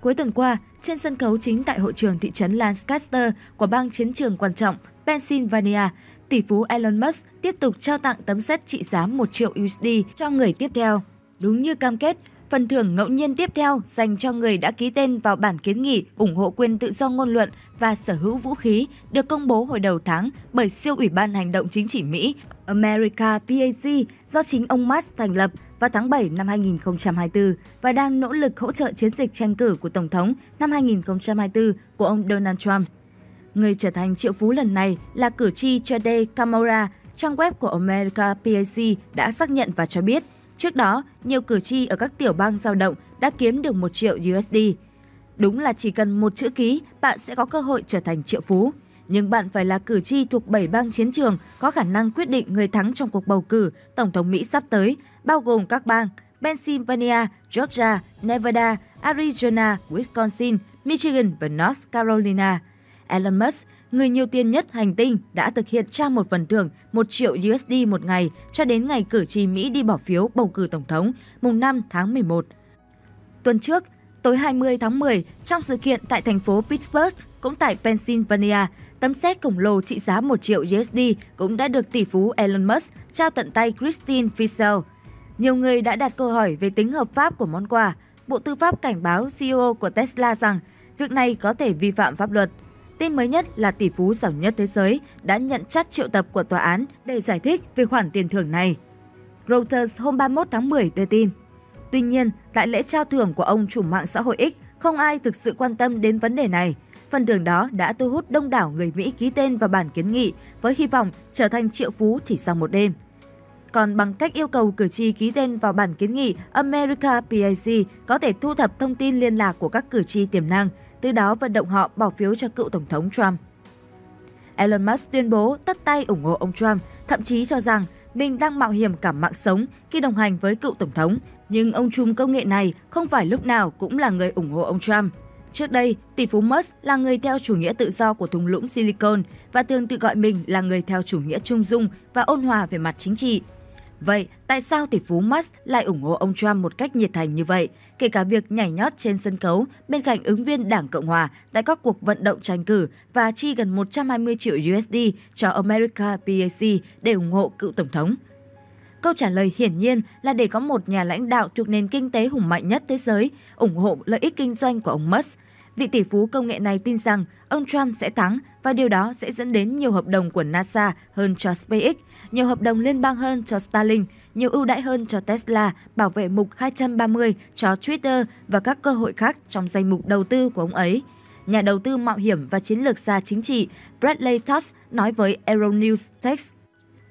Cuối tuần qua, trên sân khấu chính tại hội trường thị trấn Lancaster của bang chiến trường quan trọng Pennsylvania, tỷ phú Elon Musk tiếp tục trao tặng tấm xét trị giá 1 triệu USD cho người tiếp theo. Đúng như cam kết, Phần thưởng ngẫu nhiên tiếp theo dành cho người đã ký tên vào bản kiến nghị ủng hộ quyền tự do ngôn luận và sở hữu vũ khí được công bố hồi đầu tháng bởi siêu ủy ban hành động chính trị Mỹ America PAC do chính ông Musk thành lập vào tháng 7 năm 2024 và đang nỗ lực hỗ trợ chiến dịch tranh cử của Tổng thống năm 2024 của ông Donald Trump. Người trở thành triệu phú lần này là cử tri Jade Camora. trang web của America PAC đã xác nhận và cho biết – Trước đó, nhiều cử tri ở các tiểu bang giao động đã kiếm được 1 triệu USD. Đúng là chỉ cần một chữ ký, bạn sẽ có cơ hội trở thành triệu phú. Nhưng bạn phải là cử tri thuộc 7 bang chiến trường có khả năng quyết định người thắng trong cuộc bầu cử Tổng thống Mỹ sắp tới, bao gồm các bang Pennsylvania, Georgia, Nevada, Arizona, Wisconsin, Michigan và North Carolina. Elon Musk người nhiều tiền nhất hành tinh đã thực hiện trao một phần thưởng 1 triệu USD một ngày cho đến ngày cử tri Mỹ đi bỏ phiếu bầu cử Tổng thống mùng 5 tháng 11. Tuần trước, tối 20 tháng 10, trong sự kiện tại thành phố Pittsburgh, cũng tại Pennsylvania, tấm xét khổng lồ trị giá 1 triệu USD cũng đã được tỷ phú Elon Musk trao tận tay Christine Fisher. Nhiều người đã đặt câu hỏi về tính hợp pháp của món quà. Bộ Tư pháp cảnh báo CEO của Tesla rằng việc này có thể vi phạm pháp luật – Tin mới nhất là tỷ phú giàu nhất thế giới đã nhận trách triệu tập của tòa án để giải thích về khoản tiền thưởng này. Reuters hôm 31 tháng 10 đưa tin. Tuy nhiên, tại lễ trao thưởng của ông chủ mạng xã hội X, không ai thực sự quan tâm đến vấn đề này. Phần thưởng đó đã thu hút đông đảo người Mỹ ký tên vào bản kiến nghị với hy vọng trở thành triệu phú chỉ sau một đêm. Còn bằng cách yêu cầu cử tri ký tên vào bản kiến nghị, America PAC có thể thu thập thông tin liên lạc của các cử tri tiềm năng – từ đó vận động họ bỏ phiếu cho cựu Tổng thống Trump. Elon Musk tuyên bố tắt tay ủng hộ ông Trump, thậm chí cho rằng mình đang mạo hiểm cả mạng sống khi đồng hành với cựu Tổng thống. Nhưng ông trùm công nghệ này không phải lúc nào cũng là người ủng hộ ông Trump. Trước đây, tỷ phú Musk là người theo chủ nghĩa tự do của thung lũng Silicon và thường tự gọi mình là người theo chủ nghĩa trung dung và ôn hòa về mặt chính trị. Vậy, tại sao tỷ phú Musk lại ủng hộ ông Trump một cách nhiệt thành như vậy, kể cả việc nhảy nhót trên sân khấu bên cạnh ứng viên Đảng Cộng Hòa tại các cuộc vận động tranh cử và chi gần 120 triệu USD cho America PAC để ủng hộ cựu Tổng thống? Câu trả lời hiển nhiên là để có một nhà lãnh đạo thuộc nền kinh tế hùng mạnh nhất thế giới ủng hộ lợi ích kinh doanh của ông Musk. Vị tỷ phú công nghệ này tin rằng ông Trump sẽ thắng và điều đó sẽ dẫn đến nhiều hợp đồng của NASA hơn cho SpaceX, nhiều hợp đồng liên bang hơn cho Starlink, nhiều ưu đãi hơn cho Tesla, bảo vệ mục 230 cho Twitter và các cơ hội khác trong danh mục đầu tư của ông ấy. Nhà đầu tư mạo hiểm và chiến lược gia chính trị Bradley Tuss nói với Euronews Text.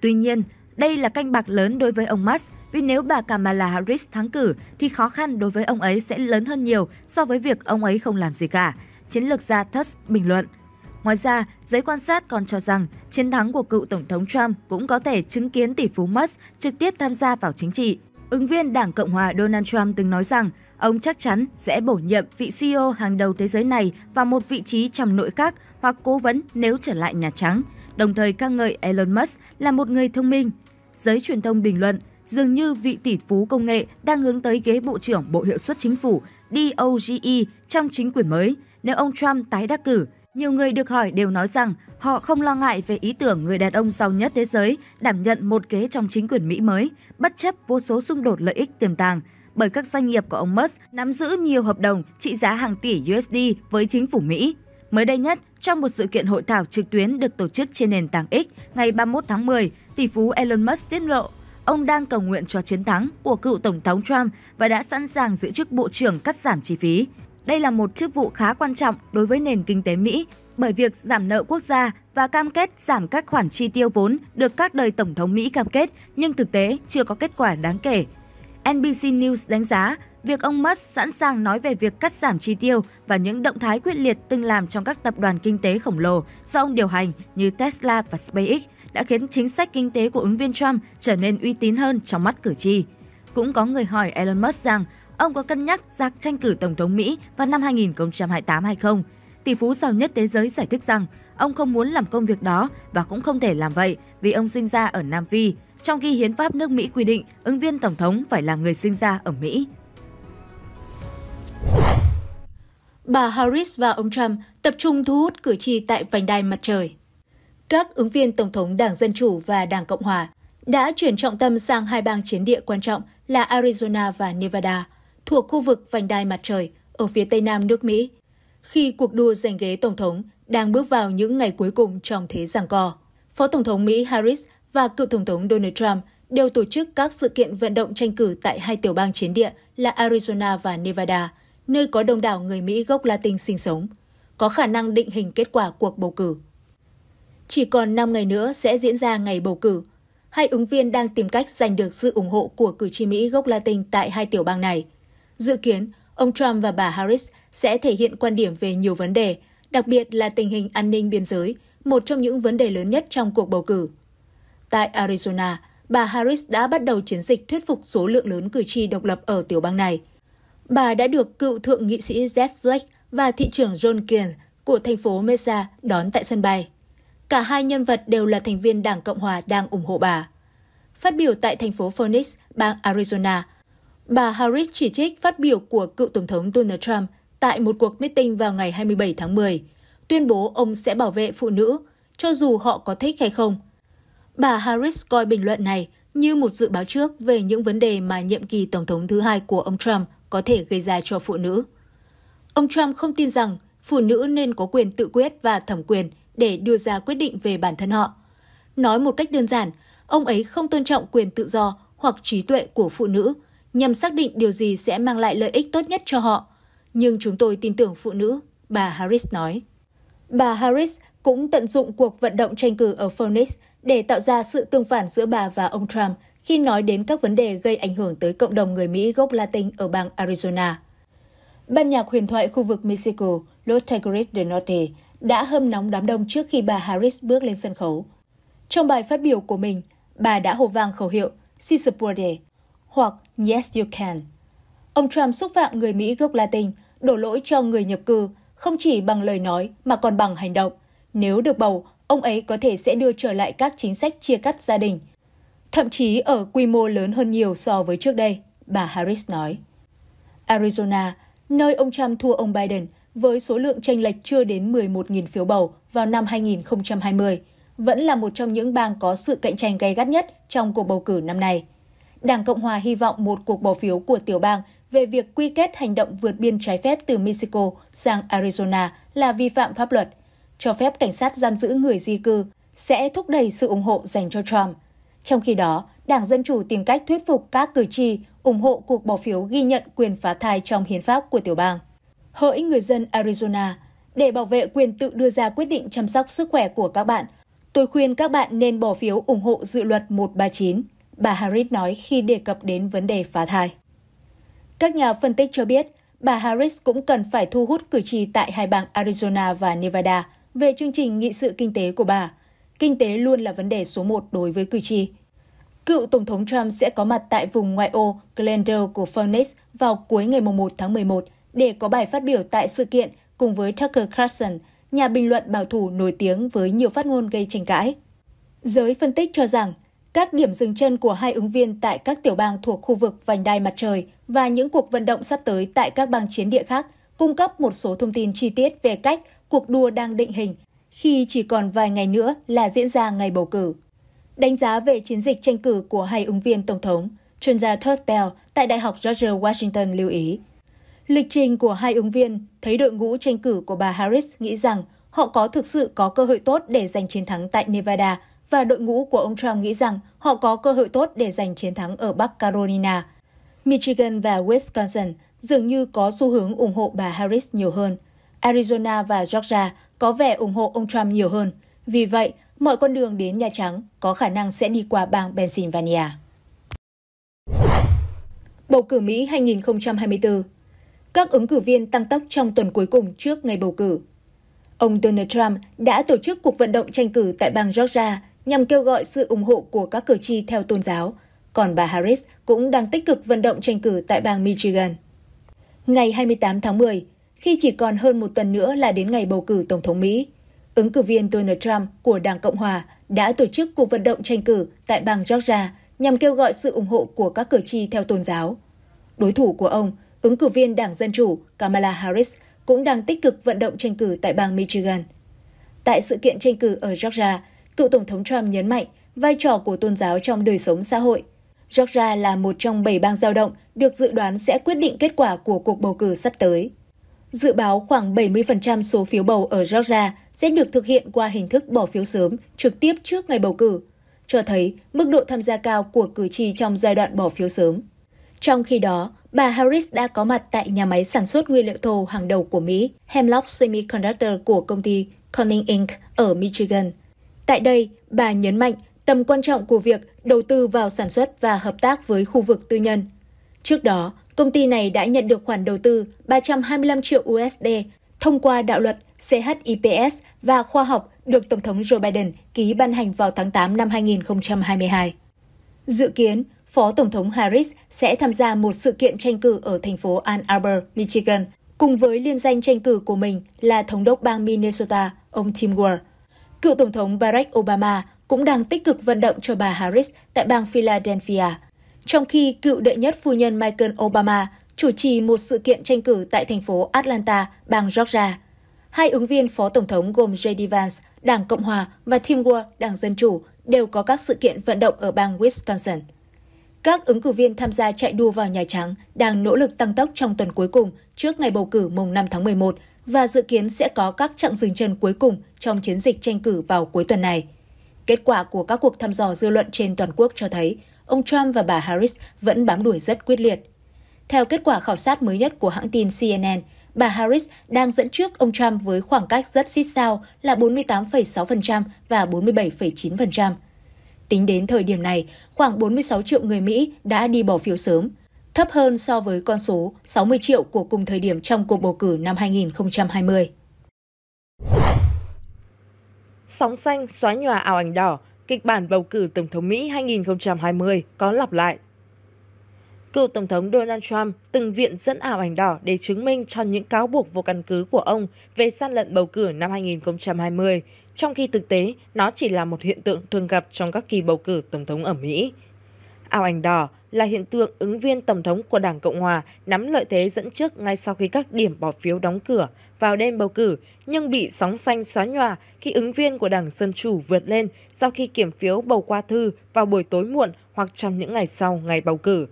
Tuy nhiên, đây là canh bạc lớn đối với ông Musk vì nếu bà Kamala Harris thắng cử thì khó khăn đối với ông ấy sẽ lớn hơn nhiều so với việc ông ấy không làm gì cả, chiến lược gia Tusk bình luận. Ngoài ra, giới quan sát còn cho rằng chiến thắng của cựu Tổng thống Trump cũng có thể chứng kiến tỷ phú Musk trực tiếp tham gia vào chính trị. Ứng viên Đảng Cộng hòa Donald Trump từng nói rằng ông chắc chắn sẽ bổ nhiệm vị CEO hàng đầu thế giới này vào một vị trí trong nội các hoặc cố vấn nếu trở lại Nhà Trắng, đồng thời ca ngợi Elon Musk là một người thông minh. Giới truyền thông bình luận, dường như vị tỷ phú công nghệ đang hướng tới ghế Bộ trưởng Bộ Hiệu suất Chính phủ DOGE trong chính quyền mới nếu ông Trump tái đắc cử. Nhiều người được hỏi đều nói rằng họ không lo ngại về ý tưởng người đàn ông giàu nhất thế giới đảm nhận một ghế trong chính quyền Mỹ mới, bất chấp vô số xung đột lợi ích tiềm tàng bởi các doanh nghiệp của ông Musk nắm giữ nhiều hợp đồng trị giá hàng tỷ USD với chính phủ Mỹ. Mới đây nhất, trong một sự kiện hội thảo trực tuyến được tổ chức trên nền tảng X ngày 31 tháng 10, tỷ phú Elon Musk tiết lộ ông đang cầu nguyện cho chiến thắng của cựu Tổng thống Trump và đã sẵn sàng giữ chức Bộ trưởng cắt giảm chi phí. Đây là một chức vụ khá quan trọng đối với nền kinh tế Mỹ bởi việc giảm nợ quốc gia và cam kết giảm các khoản chi tiêu vốn được các đời Tổng thống Mỹ cam kết nhưng thực tế chưa có kết quả đáng kể. NBC News đánh giá việc ông Musk sẵn sàng nói về việc cắt giảm chi tiêu và những động thái quyết liệt từng làm trong các tập đoàn kinh tế khổng lồ do ông điều hành như Tesla và SpaceX đã khiến chính sách kinh tế của ứng viên Trump trở nên uy tín hơn trong mắt cử tri. Cũng có người hỏi Elon Musk rằng ông có cân nhắc giặc tranh cử Tổng thống Mỹ vào năm 2028 hay không. Tỷ phú giàu nhất thế giới giải thích rằng ông không muốn làm công việc đó và cũng không thể làm vậy vì ông sinh ra ở Nam Phi, trong khi hiến pháp nước Mỹ quy định ứng viên Tổng thống phải là người sinh ra ở Mỹ. Bà Harris và ông Trump tập trung thu hút cử tri tại vành đai mặt trời. Các ứng viên Tổng thống Đảng Dân Chủ và Đảng Cộng Hòa đã chuyển trọng tâm sang hai bang chiến địa quan trọng là Arizona và Nevada – thuộc khu vực vành đai mặt trời ở phía tây nam nước Mỹ, khi cuộc đua giành ghế tổng thống đang bước vào những ngày cuối cùng trong thế giằng co. Phó Tổng thống Mỹ Harris và cựu Tổng thống Donald Trump đều tổ chức các sự kiện vận động tranh cử tại hai tiểu bang chiến địa là Arizona và Nevada, nơi có đông đảo người Mỹ gốc Latin sinh sống, có khả năng định hình kết quả cuộc bầu cử. Chỉ còn 5 ngày nữa sẽ diễn ra ngày bầu cử. Hai ứng viên đang tìm cách giành được sự ủng hộ của cử tri Mỹ gốc Latin tại hai tiểu bang này – Dự kiến, ông Trump và bà Harris sẽ thể hiện quan điểm về nhiều vấn đề, đặc biệt là tình hình an ninh biên giới, một trong những vấn đề lớn nhất trong cuộc bầu cử. Tại Arizona, bà Harris đã bắt đầu chiến dịch thuyết phục số lượng lớn cử tri độc lập ở tiểu bang này. Bà đã được cựu thượng nghị sĩ Jeff Flake và thị trưởng John Keane của thành phố Mesa đón tại sân bay. Cả hai nhân vật đều là thành viên Đảng Cộng hòa đang ủng hộ bà. Phát biểu tại thành phố Phoenix, bang Arizona, Bà Harris chỉ trích phát biểu của cựu Tổng thống Donald Trump tại một cuộc meeting vào ngày 27 tháng 10, tuyên bố ông sẽ bảo vệ phụ nữ, cho dù họ có thích hay không. Bà Harris coi bình luận này như một dự báo trước về những vấn đề mà nhiệm kỳ Tổng thống thứ hai của ông Trump có thể gây ra cho phụ nữ. Ông Trump không tin rằng phụ nữ nên có quyền tự quyết và thẩm quyền để đưa ra quyết định về bản thân họ. Nói một cách đơn giản, ông ấy không tôn trọng quyền tự do hoặc trí tuệ của phụ nữ – nhằm xác định điều gì sẽ mang lại lợi ích tốt nhất cho họ. Nhưng chúng tôi tin tưởng phụ nữ, bà Harris nói. Bà Harris cũng tận dụng cuộc vận động tranh cử ở Phoenix để tạo ra sự tương phản giữa bà và ông Trump khi nói đến các vấn đề gây ảnh hưởng tới cộng đồng người Mỹ gốc Latin ở bang Arizona. Ban nhạc huyền thoại khu vực Mexico, Los Tigres del Norte, đã hâm nóng đám đông trước khi bà Harris bước lên sân khấu. Trong bài phát biểu của mình, bà đã hô vang khẩu hiệu Si se puede, hoặc Yes You Can. Ông Trump xúc phạm người Mỹ gốc Latin, đổ lỗi cho người nhập cư, không chỉ bằng lời nói mà còn bằng hành động. Nếu được bầu, ông ấy có thể sẽ đưa trở lại các chính sách chia cắt gia đình, thậm chí ở quy mô lớn hơn nhiều so với trước đây, bà Harris nói. Arizona, nơi ông Trump thua ông Biden với số lượng tranh lệch chưa đến 11.000 phiếu bầu vào năm 2020, vẫn là một trong những bang có sự cạnh tranh gay gắt nhất trong cuộc bầu cử năm nay. Đảng Cộng hòa hy vọng một cuộc bỏ phiếu của tiểu bang về việc quy kết hành động vượt biên trái phép từ Mexico sang Arizona là vi phạm pháp luật, cho phép cảnh sát giam giữ người di cư sẽ thúc đẩy sự ủng hộ dành cho Trump. Trong khi đó, Đảng Dân Chủ tìm cách thuyết phục các cử tri ủng hộ cuộc bỏ phiếu ghi nhận quyền phá thai trong hiến pháp của tiểu bang. Hỡi người dân Arizona, để bảo vệ quyền tự đưa ra quyết định chăm sóc sức khỏe của các bạn, tôi khuyên các bạn nên bỏ phiếu ủng hộ dự luật 139 bà Harris nói khi đề cập đến vấn đề phá thai. Các nhà phân tích cho biết, bà Harris cũng cần phải thu hút cử tri tại hai bang Arizona và Nevada về chương trình nghị sự kinh tế của bà. Kinh tế luôn là vấn đề số một đối với cử tri. Cựu Tổng thống Trump sẽ có mặt tại vùng ngoại ô Glendale của Phoenix vào cuối ngày 1 tháng 11 để có bài phát biểu tại sự kiện cùng với Tucker Carlson, nhà bình luận bảo thủ nổi tiếng với nhiều phát ngôn gây tranh cãi. Giới phân tích cho rằng các điểm dừng chân của hai ứng viên tại các tiểu bang thuộc khu vực vành đai mặt trời và những cuộc vận động sắp tới tại các bang chiến địa khác cung cấp một số thông tin chi tiết về cách cuộc đua đang định hình khi chỉ còn vài ngày nữa là diễn ra ngày bầu cử. Đánh giá về chiến dịch tranh cử của hai ứng viên tổng thống, chuyên gia Todd Bell tại Đại học George Washington lưu ý. Lịch trình của hai ứng viên thấy đội ngũ tranh cử của bà Harris nghĩ rằng họ có thực sự có cơ hội tốt để giành chiến thắng tại Nevada – và đội ngũ của ông Trump nghĩ rằng họ có cơ hội tốt để giành chiến thắng ở Bắc Carolina. Michigan và Wisconsin dường như có xu hướng ủng hộ bà Harris nhiều hơn. Arizona và Georgia có vẻ ủng hộ ông Trump nhiều hơn. Vì vậy, mọi con đường đến Nhà Trắng có khả năng sẽ đi qua bang Pennsylvania. Bầu cử Mỹ 2024 Các ứng cử viên tăng tốc trong tuần cuối cùng trước ngày bầu cử. Ông Donald Trump đã tổ chức cuộc vận động tranh cử tại bang Georgia nhằm kêu gọi sự ủng hộ của các cử tri theo tôn giáo. Còn bà Harris cũng đang tích cực vận động tranh cử tại bang Michigan. Ngày 28 tháng 10, khi chỉ còn hơn một tuần nữa là đến ngày bầu cử Tổng thống Mỹ, ứng cử viên Donald Trump của Đảng Cộng Hòa đã tổ chức cuộc vận động tranh cử tại bang Georgia nhằm kêu gọi sự ủng hộ của các cử tri theo tôn giáo. Đối thủ của ông, ứng cử viên Đảng Dân Chủ Kamala Harris cũng đang tích cực vận động tranh cử tại bang Michigan. Tại sự kiện tranh cử ở Georgia, Cựu Tổng thống Trump nhấn mạnh vai trò của tôn giáo trong đời sống xã hội. Georgia là một trong bảy bang dao động được dự đoán sẽ quyết định kết quả của cuộc bầu cử sắp tới. Dự báo khoảng 70% số phiếu bầu ở Georgia sẽ được thực hiện qua hình thức bỏ phiếu sớm trực tiếp trước ngày bầu cử, cho thấy mức độ tham gia cao của cử tri trong giai đoạn bỏ phiếu sớm. Trong khi đó, bà Harris đã có mặt tại nhà máy sản xuất nguyên liệu thô hàng đầu của Mỹ, Hemlock Semiconductor của công ty Corning Inc. ở Michigan – Tại đây, bà nhấn mạnh tầm quan trọng của việc đầu tư vào sản xuất và hợp tác với khu vực tư nhân. Trước đó, công ty này đã nhận được khoản đầu tư 325 triệu USD thông qua đạo luật CHIPS và khoa học được Tổng thống Joe Biden ký ban hành vào tháng 8 năm 2022. Dự kiến, Phó Tổng thống Harris sẽ tham gia một sự kiện tranh cử ở thành phố Ann Arbor, Michigan, cùng với liên danh tranh cử của mình là Thống đốc bang Minnesota, ông Tim Ward. Cựu Tổng thống Barack Obama cũng đang tích cực vận động cho bà Harris tại bang Philadelphia, trong khi cựu đệ nhất phu nhân Michael Obama chủ trì một sự kiện tranh cử tại thành phố Atlanta, bang Georgia. Hai ứng viên phó tổng thống gồm J.D. Vance, Đảng Cộng hòa và Tim Ward, Đảng Dân Chủ đều có các sự kiện vận động ở bang Wisconsin. Các ứng cử viên tham gia chạy đua vào Nhà Trắng đang nỗ lực tăng tốc trong tuần cuối cùng trước ngày bầu cử mùng 5 tháng 11 và dự kiến sẽ có các chặng dừng chân cuối cùng trong chiến dịch tranh cử vào cuối tuần này. Kết quả của các cuộc thăm dò dư luận trên toàn quốc cho thấy ông Trump và bà Harris vẫn bám đuổi rất quyết liệt. Theo kết quả khảo sát mới nhất của hãng tin CNN, bà Harris đang dẫn trước ông Trump với khoảng cách rất xít sao là 48,6% và 47,9%. Tính đến thời điểm này, khoảng 46 triệu người Mỹ đã đi bỏ phiếu sớm, thấp hơn so với con số 60 triệu của cùng thời điểm trong cuộc bầu cử năm 2020 sóng xanh xóa nhòa ảo ảnh đỏ, kịch bản bầu cử Tổng thống Mỹ 2020 có lặp lại. Cựu Tổng thống Donald Trump từng viện dẫn ảo ảnh đỏ để chứng minh cho những cáo buộc vô căn cứ của ông về gian lận bầu cử năm 2020, trong khi thực tế nó chỉ là một hiện tượng thường gặp trong các kỳ bầu cử Tổng thống ở Mỹ. Ảo ảnh đỏ là hiện tượng ứng viên Tổng thống của Đảng Cộng Hòa nắm lợi thế dẫn trước ngay sau khi các điểm bỏ phiếu đóng cửa vào đêm bầu cử, nhưng bị sóng xanh xóa nhòa khi ứng viên của Đảng Dân Chủ vượt lên sau khi kiểm phiếu bầu qua thư vào buổi tối muộn hoặc trong những ngày sau ngày bầu cử.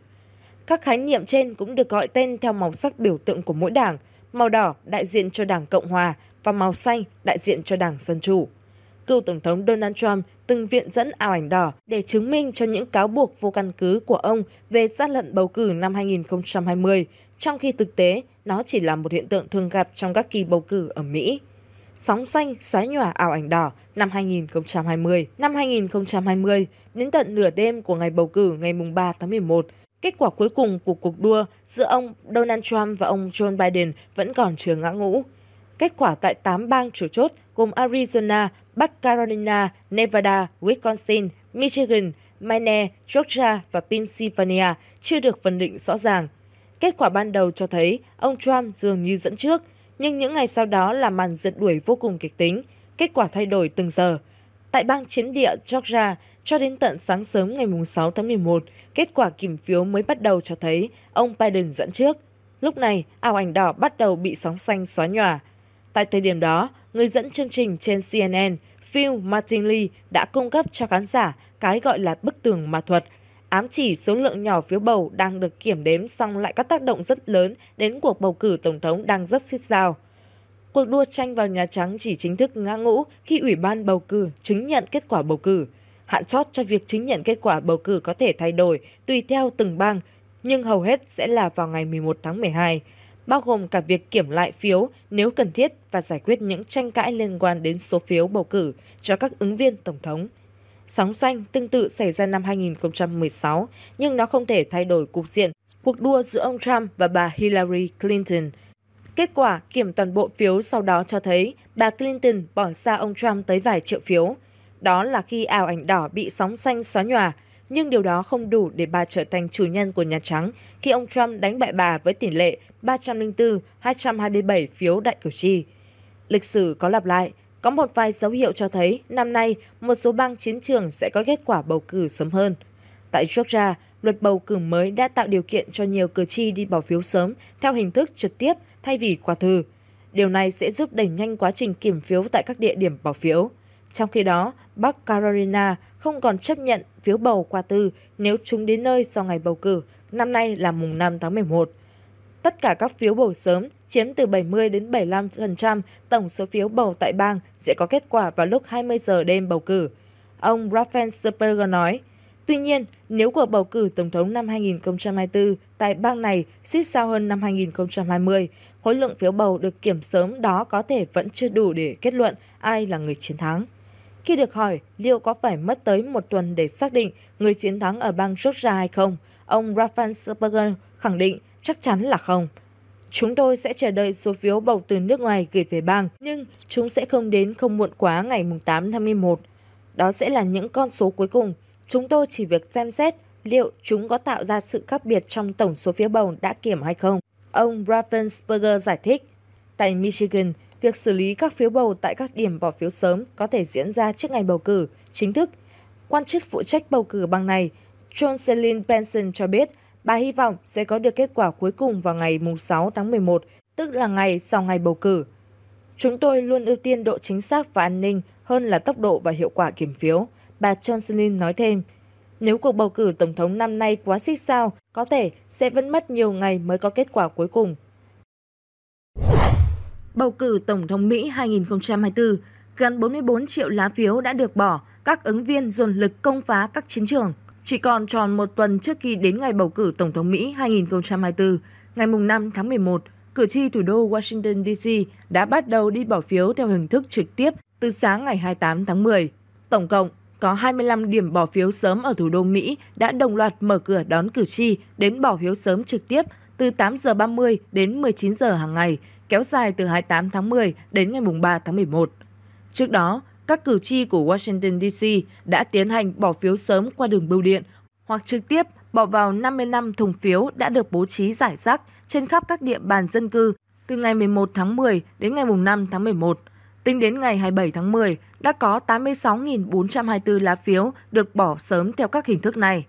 Các khái niệm trên cũng được gọi tên theo màu sắc biểu tượng của mỗi đảng, màu đỏ đại diện cho Đảng Cộng Hòa và màu xanh đại diện cho Đảng Dân Chủ. Cựu Tổng thống Donald Trump từng viện dẫn ảo ảnh đỏ để chứng minh cho những cáo buộc vô căn cứ của ông về gian lận bầu cử năm 2020, trong khi thực tế nó chỉ là một hiện tượng thường gặp trong các kỳ bầu cử ở Mỹ. Sóng xanh xóa nhòa ảo ảnh đỏ năm 2020. Năm 2020, đến tận nửa đêm của ngày bầu cử ngày 3 tháng 11, Kết quả cuối cùng của cuộc đua giữa ông Donald Trump và ông Joe Biden vẫn còn chưa ngã ngũ kết quả tại 8 bang chủ chốt gồm Arizona, Bắc Carolina, Nevada, Wisconsin, Michigan, Maine, Georgia và Pennsylvania chưa được phân định rõ ràng. Kết quả ban đầu cho thấy ông Trump dường như dẫn trước, nhưng những ngày sau đó là màn rượt đuổi vô cùng kịch tính, kết quả thay đổi từng giờ. Tại bang chiến địa Georgia, cho đến tận sáng sớm ngày 6 tháng 11, kết quả kiểm phiếu mới bắt đầu cho thấy ông Biden dẫn trước. Lúc này, ảo ảnh đỏ bắt đầu bị sóng xanh xóa nhòa. Tại thời điểm đó, người dẫn chương trình trên CNN, Phil Martinley đã cung cấp cho khán giả cái gọi là bức tường ma thuật, ám chỉ số lượng nhỏ phiếu bầu đang được kiểm đếm song lại có tác động rất lớn đến cuộc bầu cử tổng thống đang rất xích sao. Cuộc đua tranh vào Nhà Trắng chỉ chính thức ngã ngũ khi Ủy ban bầu cử chứng nhận kết quả bầu cử. Hạn chót cho việc chứng nhận kết quả bầu cử có thể thay đổi tùy theo từng bang, nhưng hầu hết sẽ là vào ngày 11 tháng 12 bao gồm cả việc kiểm lại phiếu nếu cần thiết và giải quyết những tranh cãi liên quan đến số phiếu bầu cử cho các ứng viên tổng thống. Sóng xanh tương tự xảy ra năm 2016, nhưng nó không thể thay đổi cục diện cuộc đua giữa ông Trump và bà Hillary Clinton. Kết quả kiểm toàn bộ phiếu sau đó cho thấy bà Clinton bỏ xa ông Trump tới vài triệu phiếu. Đó là khi ảo ảnh đỏ bị sóng xanh xóa nhòa, nhưng điều đó không đủ để bà trở thành chủ nhân của Nhà Trắng khi ông Trump đánh bại bà với tỷ lệ 304-227 phiếu đại cử tri. Lịch sử có lặp lại, có một vài dấu hiệu cho thấy năm nay một số bang chiến trường sẽ có kết quả bầu cử sớm hơn. Tại Georgia, luật bầu cử mới đã tạo điều kiện cho nhiều cử tri đi bỏ phiếu sớm theo hình thức trực tiếp thay vì qua thư. Điều này sẽ giúp đẩy nhanh quá trình kiểm phiếu tại các địa điểm bỏ phiếu. Trong khi đó, Bắc Carolina không còn chấp nhận phiếu bầu qua tư nếu chúng đến nơi sau ngày bầu cử, năm nay là mùng 5 tháng 11. Tất cả các phiếu bầu sớm chiếm từ 70 đến 75% tổng số phiếu bầu tại bang sẽ có kết quả vào lúc 20 giờ đêm bầu cử. Ông Raphael Sperger nói, Tuy nhiên, nếu cuộc bầu cử tổng thống năm 2024 tại bang này xít sao hơn năm 2020, khối lượng phiếu bầu được kiểm sớm đó có thể vẫn chưa đủ để kết luận ai là người chiến thắng. Khi được hỏi liệu có phải mất tới một tuần để xác định người chiến thắng ở bang Georgia hay không, ông Rafael Sperger khẳng định chắc chắn là không. Chúng tôi sẽ chờ đợi số phiếu bầu từ nước ngoài gửi về bang, nhưng chúng sẽ không đến không muộn quá ngày 8 tháng 11. Đó sẽ là những con số cuối cùng. Chúng tôi chỉ việc xem xét liệu chúng có tạo ra sự khác biệt trong tổng số phiếu bầu đã kiểm hay không. Ông Raffensperger giải thích. Tại Michigan, việc xử lý các phiếu bầu tại các điểm bỏ phiếu sớm có thể diễn ra trước ngày bầu cử chính thức. Quan chức phụ trách bầu cử bang này, John Celine Benson cho biết bà hy vọng sẽ có được kết quả cuối cùng vào ngày 6 tháng 11, tức là ngày sau ngày bầu cử. Chúng tôi luôn ưu tiên độ chính xác và an ninh hơn là tốc độ và hiệu quả kiểm phiếu, bà John Johnson nói thêm. Nếu cuộc bầu cử tổng thống năm nay quá xích sao, có thể sẽ vẫn mất nhiều ngày mới có kết quả cuối cùng bầu cử Tổng thống Mỹ 2024, gần 44 triệu lá phiếu đã được bỏ, các ứng viên dồn lực công phá các chiến trường. Chỉ còn tròn một tuần trước khi đến ngày bầu cử Tổng thống Mỹ 2024, ngày 5 tháng 11, cử tri thủ đô Washington DC đã bắt đầu đi bỏ phiếu theo hình thức trực tiếp từ sáng ngày 28 tháng 10. Tổng cộng, có 25 điểm bỏ phiếu sớm ở thủ đô Mỹ đã đồng loạt mở cửa đón cử tri đến bỏ phiếu sớm trực tiếp từ 8 giờ 30 đến 19 giờ hàng ngày kéo dài từ 28 tháng 10 đến ngày 3 tháng 11. Trước đó, các cử tri của Washington DC đã tiến hành bỏ phiếu sớm qua đường bưu điện hoặc trực tiếp bỏ vào 55 thùng phiếu đã được bố trí giải rác trên khắp các địa bàn dân cư từ ngày 11 tháng 10 đến ngày 5 tháng 11. Tính đến ngày 27 tháng 10, đã có 86.424 lá phiếu được bỏ sớm theo các hình thức này.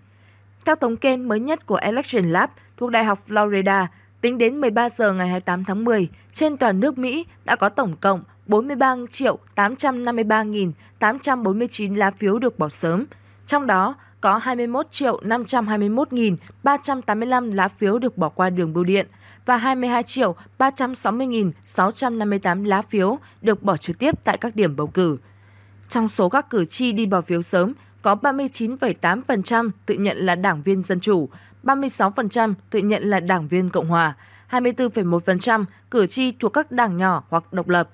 Theo thống kê mới nhất của Election Lab thuộc Đại học Florida, Tính đến 13 giờ ngày 28 tháng 10, trên toàn nước Mỹ đã có tổng cộng 43 triệu 853.849 lá phiếu được bỏ sớm. Trong đó, có 21 triệu 521.385 lá phiếu được bỏ qua đường bưu điện và 22 triệu 360.658 lá phiếu được bỏ trực tiếp tại các điểm bầu cử. Trong số các cử tri đi bỏ phiếu sớm, có 39,8% tự nhận là đảng viên Dân Chủ 36% tự nhận là đảng viên Cộng hòa, 24,1% cử tri thuộc các đảng nhỏ hoặc độc lập.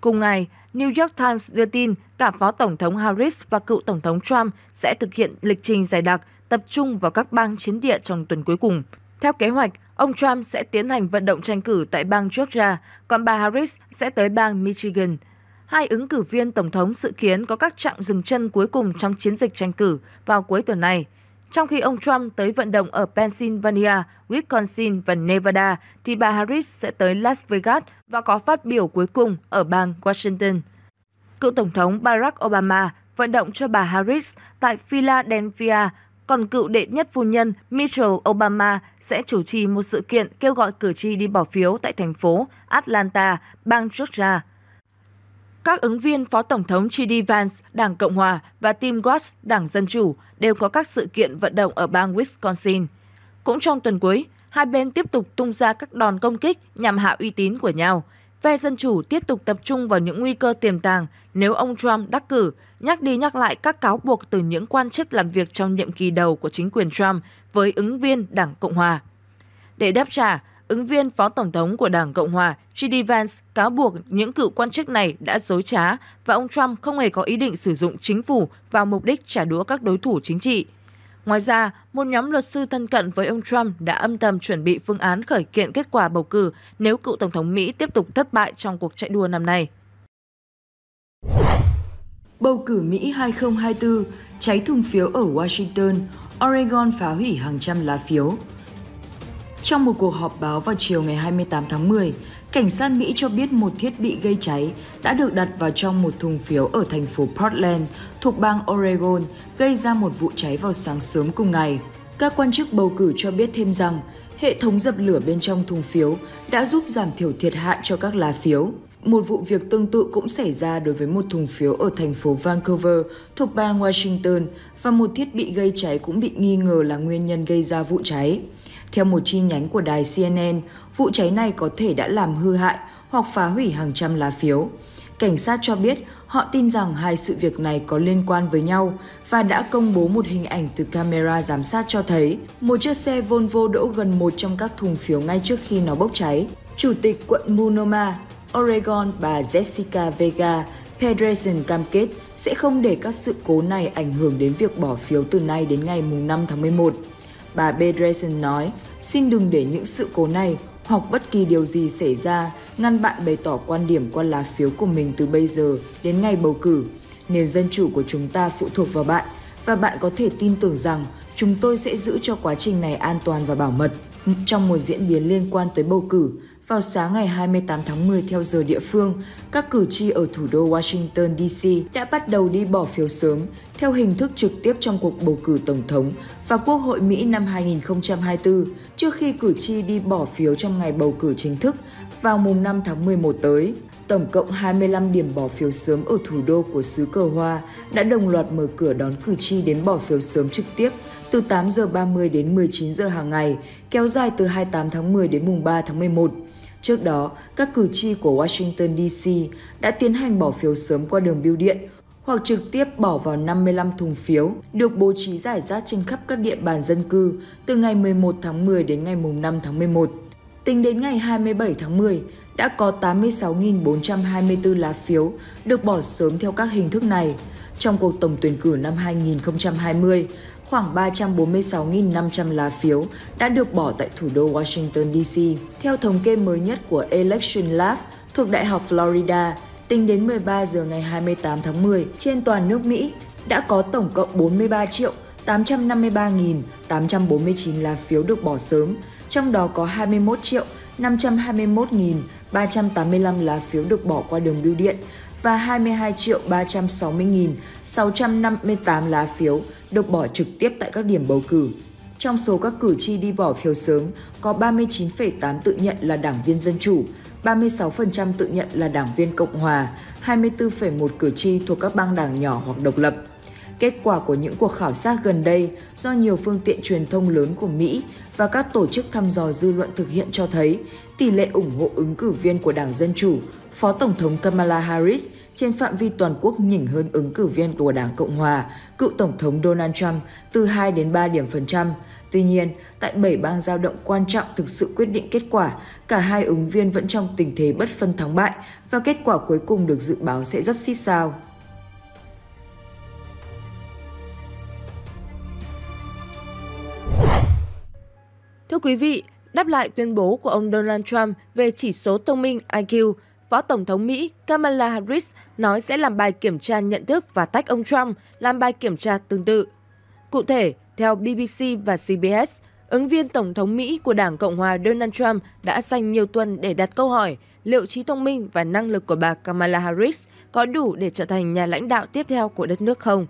Cùng ngày, New York Times đưa tin cả Phó Tổng thống Harris và cựu Tổng thống Trump sẽ thực hiện lịch trình dài đặc tập trung vào các bang chiến địa trong tuần cuối cùng. Theo kế hoạch, ông Trump sẽ tiến hành vận động tranh cử tại bang Georgia, còn bà Harris sẽ tới bang Michigan. Hai ứng cử viên tổng thống dự kiến có các trạng dừng chân cuối cùng trong chiến dịch tranh cử vào cuối tuần này. Trong khi ông Trump tới vận động ở Pennsylvania, Wisconsin và Nevada, thì bà Harris sẽ tới Las Vegas và có phát biểu cuối cùng ở bang Washington. Cựu Tổng thống Barack Obama vận động cho bà Harris tại Philadelphia, còn cựu đệ nhất phu nhân Michelle Obama sẽ chủ trì một sự kiện kêu gọi cử tri đi bỏ phiếu tại thành phố Atlanta, bang Georgia các ứng viên Phó Tổng thống JD Vance, Đảng Cộng Hòa và Tim Watts, Đảng Dân Chủ đều có các sự kiện vận động ở bang Wisconsin. Cũng trong tuần cuối, hai bên tiếp tục tung ra các đòn công kích nhằm hạ uy tín của nhau. Phe Dân Chủ tiếp tục tập trung vào những nguy cơ tiềm tàng nếu ông Trump đắc cử, nhắc đi nhắc lại các cáo buộc từ những quan chức làm việc trong nhiệm kỳ đầu của chính quyền Trump với ứng viên Đảng Cộng Hòa. Để đáp trả, ứng viên phó tổng thống của Đảng Cộng hòa J.D. Vance cáo buộc những cựu quan chức này đã dối trá và ông Trump không hề có ý định sử dụng chính phủ vào mục đích trả đũa các đối thủ chính trị. Ngoài ra, một nhóm luật sư thân cận với ông Trump đã âm thầm chuẩn bị phương án khởi kiện kết quả bầu cử nếu cựu tổng thống Mỹ tiếp tục thất bại trong cuộc chạy đua năm nay. Bầu cử Mỹ 2024, cháy thùng phiếu ở Washington, Oregon phá hủy hàng trăm lá phiếu. Trong một cuộc họp báo vào chiều ngày 28 tháng 10, cảnh sát Mỹ cho biết một thiết bị gây cháy đã được đặt vào trong một thùng phiếu ở thành phố Portland thuộc bang Oregon, gây ra một vụ cháy vào sáng sớm cùng ngày. Các quan chức bầu cử cho biết thêm rằng hệ thống dập lửa bên trong thùng phiếu đã giúp giảm thiểu thiệt hại cho các lá phiếu. Một vụ việc tương tự cũng xảy ra đối với một thùng phiếu ở thành phố Vancouver thuộc bang Washington và một thiết bị gây cháy cũng bị nghi ngờ là nguyên nhân gây ra vụ cháy. Theo một chi nhánh của đài CNN, vụ cháy này có thể đã làm hư hại hoặc phá hủy hàng trăm lá phiếu. Cảnh sát cho biết họ tin rằng hai sự việc này có liên quan với nhau và đã công bố một hình ảnh từ camera giám sát cho thấy một chiếc xe Volvo đỗ gần một trong các thùng phiếu ngay trước khi nó bốc cháy. Chủ tịch quận Monoma, Oregon bà Jessica Vega Pedersen cam kết sẽ không để các sự cố này ảnh hưởng đến việc bỏ phiếu từ nay đến ngày 5 tháng 11. Bà Bedresen nói, xin đừng để những sự cố này hoặc bất kỳ điều gì xảy ra ngăn bạn bày tỏ quan điểm qua lá phiếu của mình từ bây giờ đến ngày bầu cử. Nền dân chủ của chúng ta phụ thuộc vào bạn và bạn có thể tin tưởng rằng chúng tôi sẽ giữ cho quá trình này an toàn và bảo mật. Trong một diễn biến liên quan tới bầu cử, vào sáng ngày 28 tháng 10 theo giờ địa phương, các cử tri ở thủ đô Washington DC đã bắt đầu đi bỏ phiếu sớm theo hình thức trực tiếp trong cuộc bầu cử tổng thống và quốc hội Mỹ năm 2024 trước khi cử tri đi bỏ phiếu trong ngày bầu cử chính thức vào mùng 5 tháng 11 tới. Tổng cộng 25 điểm bỏ phiếu sớm ở thủ đô của xứ cờ hoa đã đồng loạt mở cửa đón cử tri đến bỏ phiếu sớm trực tiếp từ 8 giờ 30 đến 19 giờ hàng ngày, kéo dài từ 28 tháng 10 đến mùng 3 tháng 11. Trước đó, các cử tri của Washington DC đã tiến hành bỏ phiếu sớm qua đường bưu điện hoặc trực tiếp bỏ vào 55 thùng phiếu được bố trí giải rác trên khắp các địa bàn dân cư từ ngày 11 tháng 10 đến ngày 5 tháng 11. Tính đến ngày 27 tháng 10, đã có 86.424 lá phiếu được bỏ sớm theo các hình thức này. Trong cuộc tổng tuyển cử năm 2020, khoảng 346.500 lá phiếu đã được bỏ tại thủ đô Washington DC. Theo thống kê mới nhất của Election Lab thuộc Đại học Florida, tính đến 13 giờ ngày 28 tháng 10, trên toàn nước Mỹ đã có tổng cộng 43 triệu 853.849 lá phiếu được bỏ sớm, trong đó có 21 triệu 521.385 lá phiếu được bỏ qua đường bưu điện và 22 triệu 360.658 lá phiếu được bỏ trực tiếp tại các điểm bầu cử. Trong số các cử tri đi bỏ phiếu sớm, có 39,8 tự nhận là đảng viên Dân Chủ, 36% tự nhận là đảng viên Cộng Hòa, 24,1 cử tri thuộc các bang đảng nhỏ hoặc độc lập. Kết quả của những cuộc khảo sát gần đây do nhiều phương tiện truyền thông lớn của Mỹ và các tổ chức thăm dò dư luận thực hiện cho thấy tỷ lệ ủng hộ ứng cử viên của Đảng Dân Chủ, Phó Tổng thống Kamala Harris – trên phạm vi toàn quốc nhỉnh hơn ứng cử viên của Đảng Cộng Hòa, cựu Tổng thống Donald Trump, từ 2 đến 3 điểm phần trăm. Tuy nhiên, tại 7 bang giao động quan trọng thực sự quyết định kết quả, cả hai ứng viên vẫn trong tình thế bất phân thắng bại và kết quả cuối cùng được dự báo sẽ rất xít sao. Thưa quý vị, đáp lại tuyên bố của ông Donald Trump về chỉ số thông minh IQ – Phó Tổng thống Mỹ Kamala Harris nói sẽ làm bài kiểm tra nhận thức và tách ông Trump làm bài kiểm tra tương tự. Cụ thể, theo BBC và CBS, ứng viên Tổng thống Mỹ của Đảng Cộng hòa Donald Trump đã dành nhiều tuần để đặt câu hỏi liệu trí thông minh và năng lực của bà Kamala Harris có đủ để trở thành nhà lãnh đạo tiếp theo của đất nước không.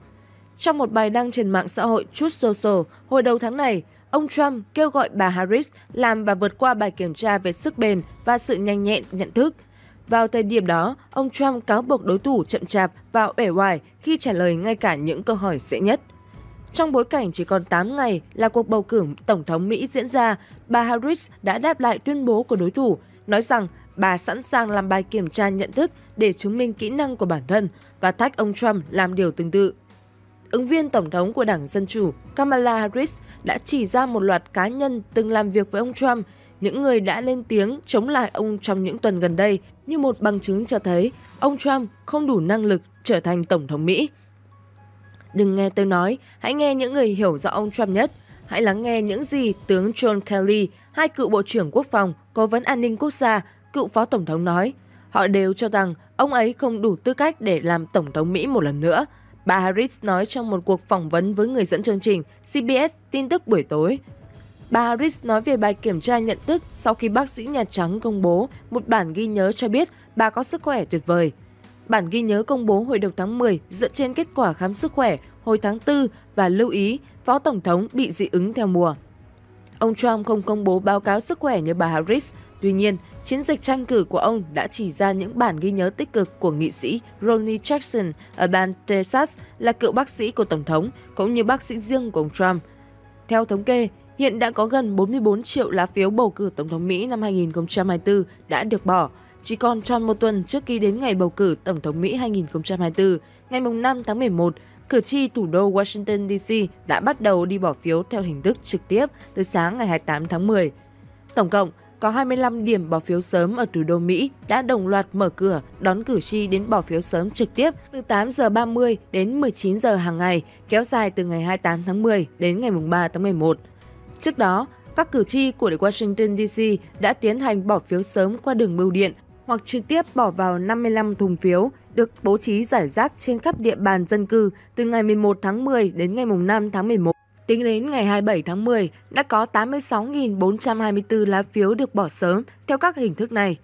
Trong một bài đăng trên mạng xã hội Truth Social hồi đầu tháng này, ông Trump kêu gọi bà Harris làm và vượt qua bài kiểm tra về sức bền và sự nhanh nhẹn nhận thức – vào thời điểm đó, ông Trump cáo buộc đối thủ chậm chạp và uể oải khi trả lời ngay cả những câu hỏi dễ nhất. Trong bối cảnh chỉ còn 8 ngày là cuộc bầu cử Tổng thống Mỹ diễn ra, bà Harris đã đáp lại tuyên bố của đối thủ, nói rằng bà sẵn sàng làm bài kiểm tra nhận thức để chứng minh kỹ năng của bản thân và thách ông Trump làm điều tương tự. Ứng viên Tổng thống của Đảng Dân Chủ Kamala Harris đã chỉ ra một loạt cá nhân từng làm việc với ông Trump những người đã lên tiếng chống lại ông trong những tuần gần đây như một bằng chứng cho thấy ông Trump không đủ năng lực trở thành Tổng thống Mỹ. Đừng nghe tôi nói, hãy nghe những người hiểu rõ ông Trump nhất. Hãy lắng nghe những gì tướng John Kelly, hai cựu Bộ trưởng Quốc phòng, Cố vấn An ninh Quốc gia, cựu Phó Tổng thống nói. Họ đều cho rằng ông ấy không đủ tư cách để làm Tổng thống Mỹ một lần nữa. Bà Harris nói trong một cuộc phỏng vấn với người dẫn chương trình CBS tin tức buổi tối. Bà Harris nói về bài kiểm tra nhận thức sau khi bác sĩ Nhà Trắng công bố một bản ghi nhớ cho biết bà có sức khỏe tuyệt vời. Bản ghi nhớ công bố hồi đầu tháng 10 dựa trên kết quả khám sức khỏe hồi tháng 4 và lưu ý Phó Tổng thống bị dị ứng theo mùa. Ông Trump không công bố báo cáo sức khỏe như bà Harris, tuy nhiên, chiến dịch tranh cử của ông đã chỉ ra những bản ghi nhớ tích cực của nghị sĩ Ronnie Jackson ở bang Texas là cựu bác sĩ của Tổng thống cũng như bác sĩ riêng của ông Trump. Theo thống kê, Hiện đã có gần 44 triệu lá phiếu bầu cử Tổng thống Mỹ năm 2024 đã được bỏ, chỉ còn tròn một tuần trước khi đến ngày bầu cử Tổng thống Mỹ 2024, ngày 5 tháng 11, cử tri thủ đô Washington DC đã bắt đầu đi bỏ phiếu theo hình thức trực tiếp từ sáng ngày 28 tháng 10. Tổng cộng, có 25 điểm bỏ phiếu sớm ở thủ đô Mỹ đã đồng loạt mở cửa đón cử tri đến bỏ phiếu sớm trực tiếp từ 8 giờ 30 đến 19 giờ hàng ngày, kéo dài từ ngày 28 tháng 10 đến ngày 3 tháng 11. Trước đó, các cử tri của Washington DC đã tiến hành bỏ phiếu sớm qua đường bưu điện hoặc trực tiếp bỏ vào 55 thùng phiếu được bố trí giải rác trên khắp địa bàn dân cư từ ngày 11 tháng 10 đến ngày 5 tháng 11. Tính đến ngày 27 tháng 10, đã có 86.424 lá phiếu được bỏ sớm theo các hình thức này.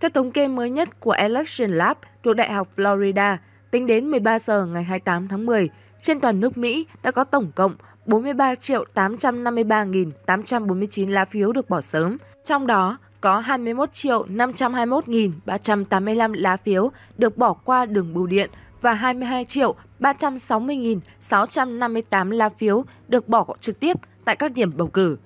Theo thống kê mới nhất của Election Lab thuộc Đại học Florida, tính đến 13 giờ ngày 28 tháng 10, trên toàn nước Mỹ đã có tổng cộng 43 triệu 853.849 lá phiếu được bỏ sớm, trong đó có 21 triệu 521.385 lá phiếu được bỏ qua đường bưu điện và 22 triệu 360.658 lá phiếu được bỏ trực tiếp tại các điểm bầu cử.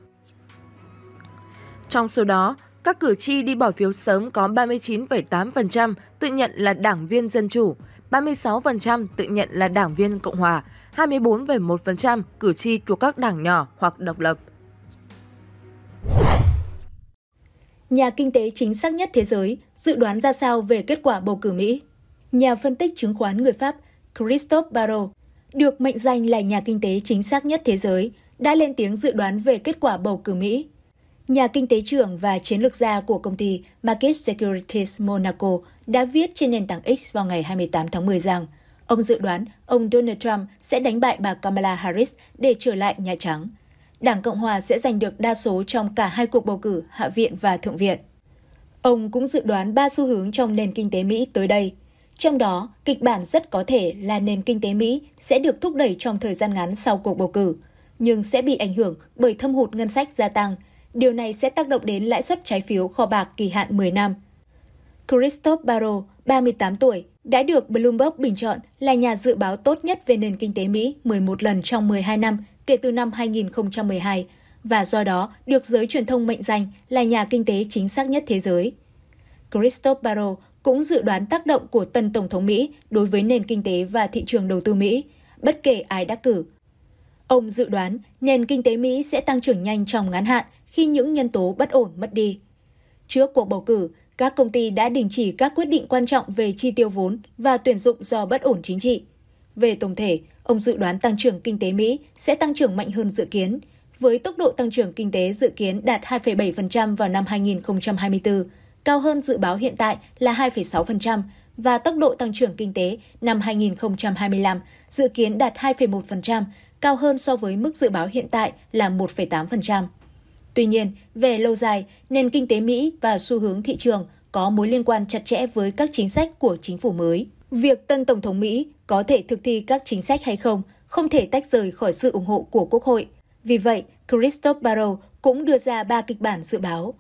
Trong số đó, các cử tri đi bỏ phiếu sớm có 39,8% tự nhận là đảng viên Dân Chủ, 36% tự nhận là đảng viên Cộng Hòa, 24,1% cử tri thuộc các đảng nhỏ hoặc độc lập. Nhà kinh tế chính xác nhất thế giới dự đoán ra sao về kết quả bầu cử Mỹ? Nhà phân tích chứng khoán người Pháp Christophe Barro, được mệnh danh là nhà kinh tế chính xác nhất thế giới, đã lên tiếng dự đoán về kết quả bầu cử Mỹ. Nhà kinh tế trưởng và chiến lược gia của công ty Market Securities Monaco đã viết trên nền tảng X vào ngày 28 tháng 10 rằng Ông dự đoán ông Donald Trump sẽ đánh bại bà Kamala Harris để trở lại Nhà Trắng. Đảng Cộng hòa sẽ giành được đa số trong cả hai cuộc bầu cử Hạ viện và Thượng viện. Ông cũng dự đoán ba xu hướng trong nền kinh tế Mỹ tới đây. Trong đó, kịch bản rất có thể là nền kinh tế Mỹ sẽ được thúc đẩy trong thời gian ngắn sau cuộc bầu cử, nhưng sẽ bị ảnh hưởng bởi thâm hụt ngân sách gia tăng. Điều này sẽ tác động đến lãi suất trái phiếu kho bạc kỳ hạn 10 năm. Christophe Barro, 38 tuổi, đã được Bloomberg bình chọn là nhà dự báo tốt nhất về nền kinh tế Mỹ 11 lần trong 12 năm kể từ năm 2012 và do đó được giới truyền thông mệnh danh là nhà kinh tế chính xác nhất thế giới. Christophe Barro cũng dự đoán tác động của tân Tổng thống Mỹ đối với nền kinh tế và thị trường đầu tư Mỹ, bất kể ai đắc cử. Ông dự đoán nền kinh tế Mỹ sẽ tăng trưởng nhanh trong ngắn hạn khi những nhân tố bất ổn mất đi. Trước cuộc bầu cử, các công ty đã đình chỉ các quyết định quan trọng về chi tiêu vốn và tuyển dụng do bất ổn chính trị. Về tổng thể, ông dự đoán tăng trưởng kinh tế Mỹ sẽ tăng trưởng mạnh hơn dự kiến, với tốc độ tăng trưởng kinh tế dự kiến đạt 2,7% vào năm 2024, cao hơn dự báo hiện tại là 2,6% và tốc độ tăng trưởng kinh tế năm 2025 dự kiến đạt 2,1%, cao hơn so với mức dự báo hiện tại là 1,8%. Tuy nhiên, về lâu dài, nền kinh tế Mỹ và xu hướng thị trường có mối liên quan chặt chẽ với các chính sách của chính phủ mới. Việc tân Tổng thống Mỹ có thể thực thi các chính sách hay không không thể tách rời khỏi sự ủng hộ của Quốc hội. Vì vậy, Christophe Barrow cũng đưa ra ba kịch bản dự báo.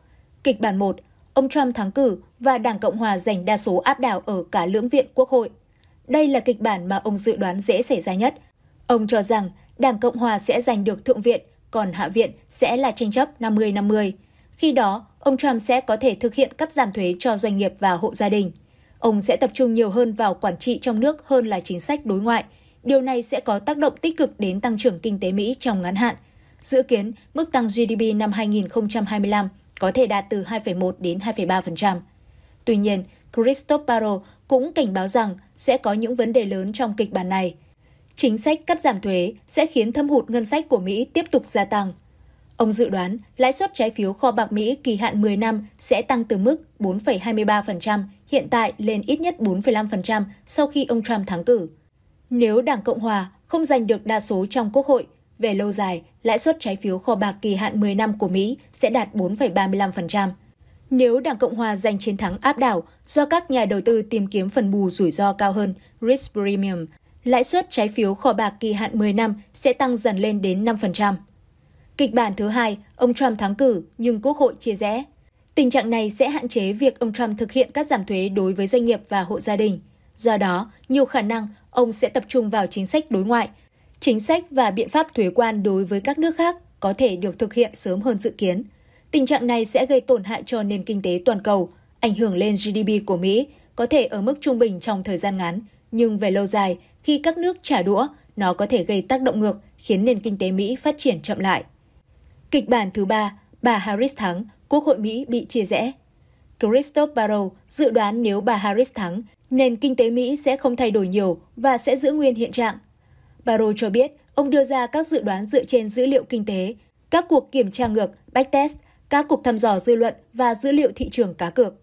Kịch bản 1, ông Trump thắng cử và Đảng Cộng hòa giành đa số áp đảo ở cả lưỡng viện Quốc hội. Đây là kịch bản mà ông dự đoán dễ xảy ra nhất. Ông cho rằng Đảng Cộng hòa sẽ giành được Thượng viện – còn Hạ viện sẽ là tranh chấp 50-50. Khi đó, ông Trump sẽ có thể thực hiện cắt giảm thuế cho doanh nghiệp và hộ gia đình. Ông sẽ tập trung nhiều hơn vào quản trị trong nước hơn là chính sách đối ngoại. Điều này sẽ có tác động tích cực đến tăng trưởng kinh tế Mỹ trong ngắn hạn. Dự kiến, mức tăng GDP năm 2025 có thể đạt từ 2,1 đến 2,3%. Tuy nhiên, Christophe Barro cũng cảnh báo rằng sẽ có những vấn đề lớn trong kịch bản này – chính sách cắt giảm thuế sẽ khiến thâm hụt ngân sách của Mỹ tiếp tục gia tăng. Ông dự đoán lãi suất trái phiếu kho bạc Mỹ kỳ hạn 10 năm sẽ tăng từ mức 4,23% hiện tại lên ít nhất 4,5% sau khi ông Trump thắng cử. Nếu Đảng Cộng Hòa không giành được đa số trong Quốc hội, về lâu dài, lãi suất trái phiếu kho bạc kỳ hạn 10 năm của Mỹ sẽ đạt 4,35%. Nếu Đảng Cộng Hòa giành chiến thắng áp đảo do các nhà đầu tư tìm kiếm phần bù rủi ro cao hơn, risk premium, lãi suất trái phiếu kho bạc kỳ hạn 10 năm sẽ tăng dần lên đến 5%. Kịch bản thứ hai, ông Trump thắng cử nhưng Quốc hội chia rẽ. Tình trạng này sẽ hạn chế việc ông Trump thực hiện các giảm thuế đối với doanh nghiệp và hộ gia đình. Do đó, nhiều khả năng ông sẽ tập trung vào chính sách đối ngoại, chính sách và biện pháp thuế quan đối với các nước khác có thể được thực hiện sớm hơn dự kiến. Tình trạng này sẽ gây tổn hại cho nền kinh tế toàn cầu, ảnh hưởng lên GDP của Mỹ có thể ở mức trung bình trong thời gian ngắn, nhưng về lâu dài, khi các nước trả đũa, nó có thể gây tác động ngược, khiến nền kinh tế Mỹ phát triển chậm lại. Kịch bản thứ ba, bà Harris thắng, Quốc hội Mỹ bị chia rẽ. Christophe Barrow dự đoán nếu bà Harris thắng, nền kinh tế Mỹ sẽ không thay đổi nhiều và sẽ giữ nguyên hiện trạng. Barrow cho biết ông đưa ra các dự đoán dựa trên dữ liệu kinh tế, các cuộc kiểm tra ngược, backtest, các cuộc thăm dò dư luận và dữ liệu thị trường cá cược.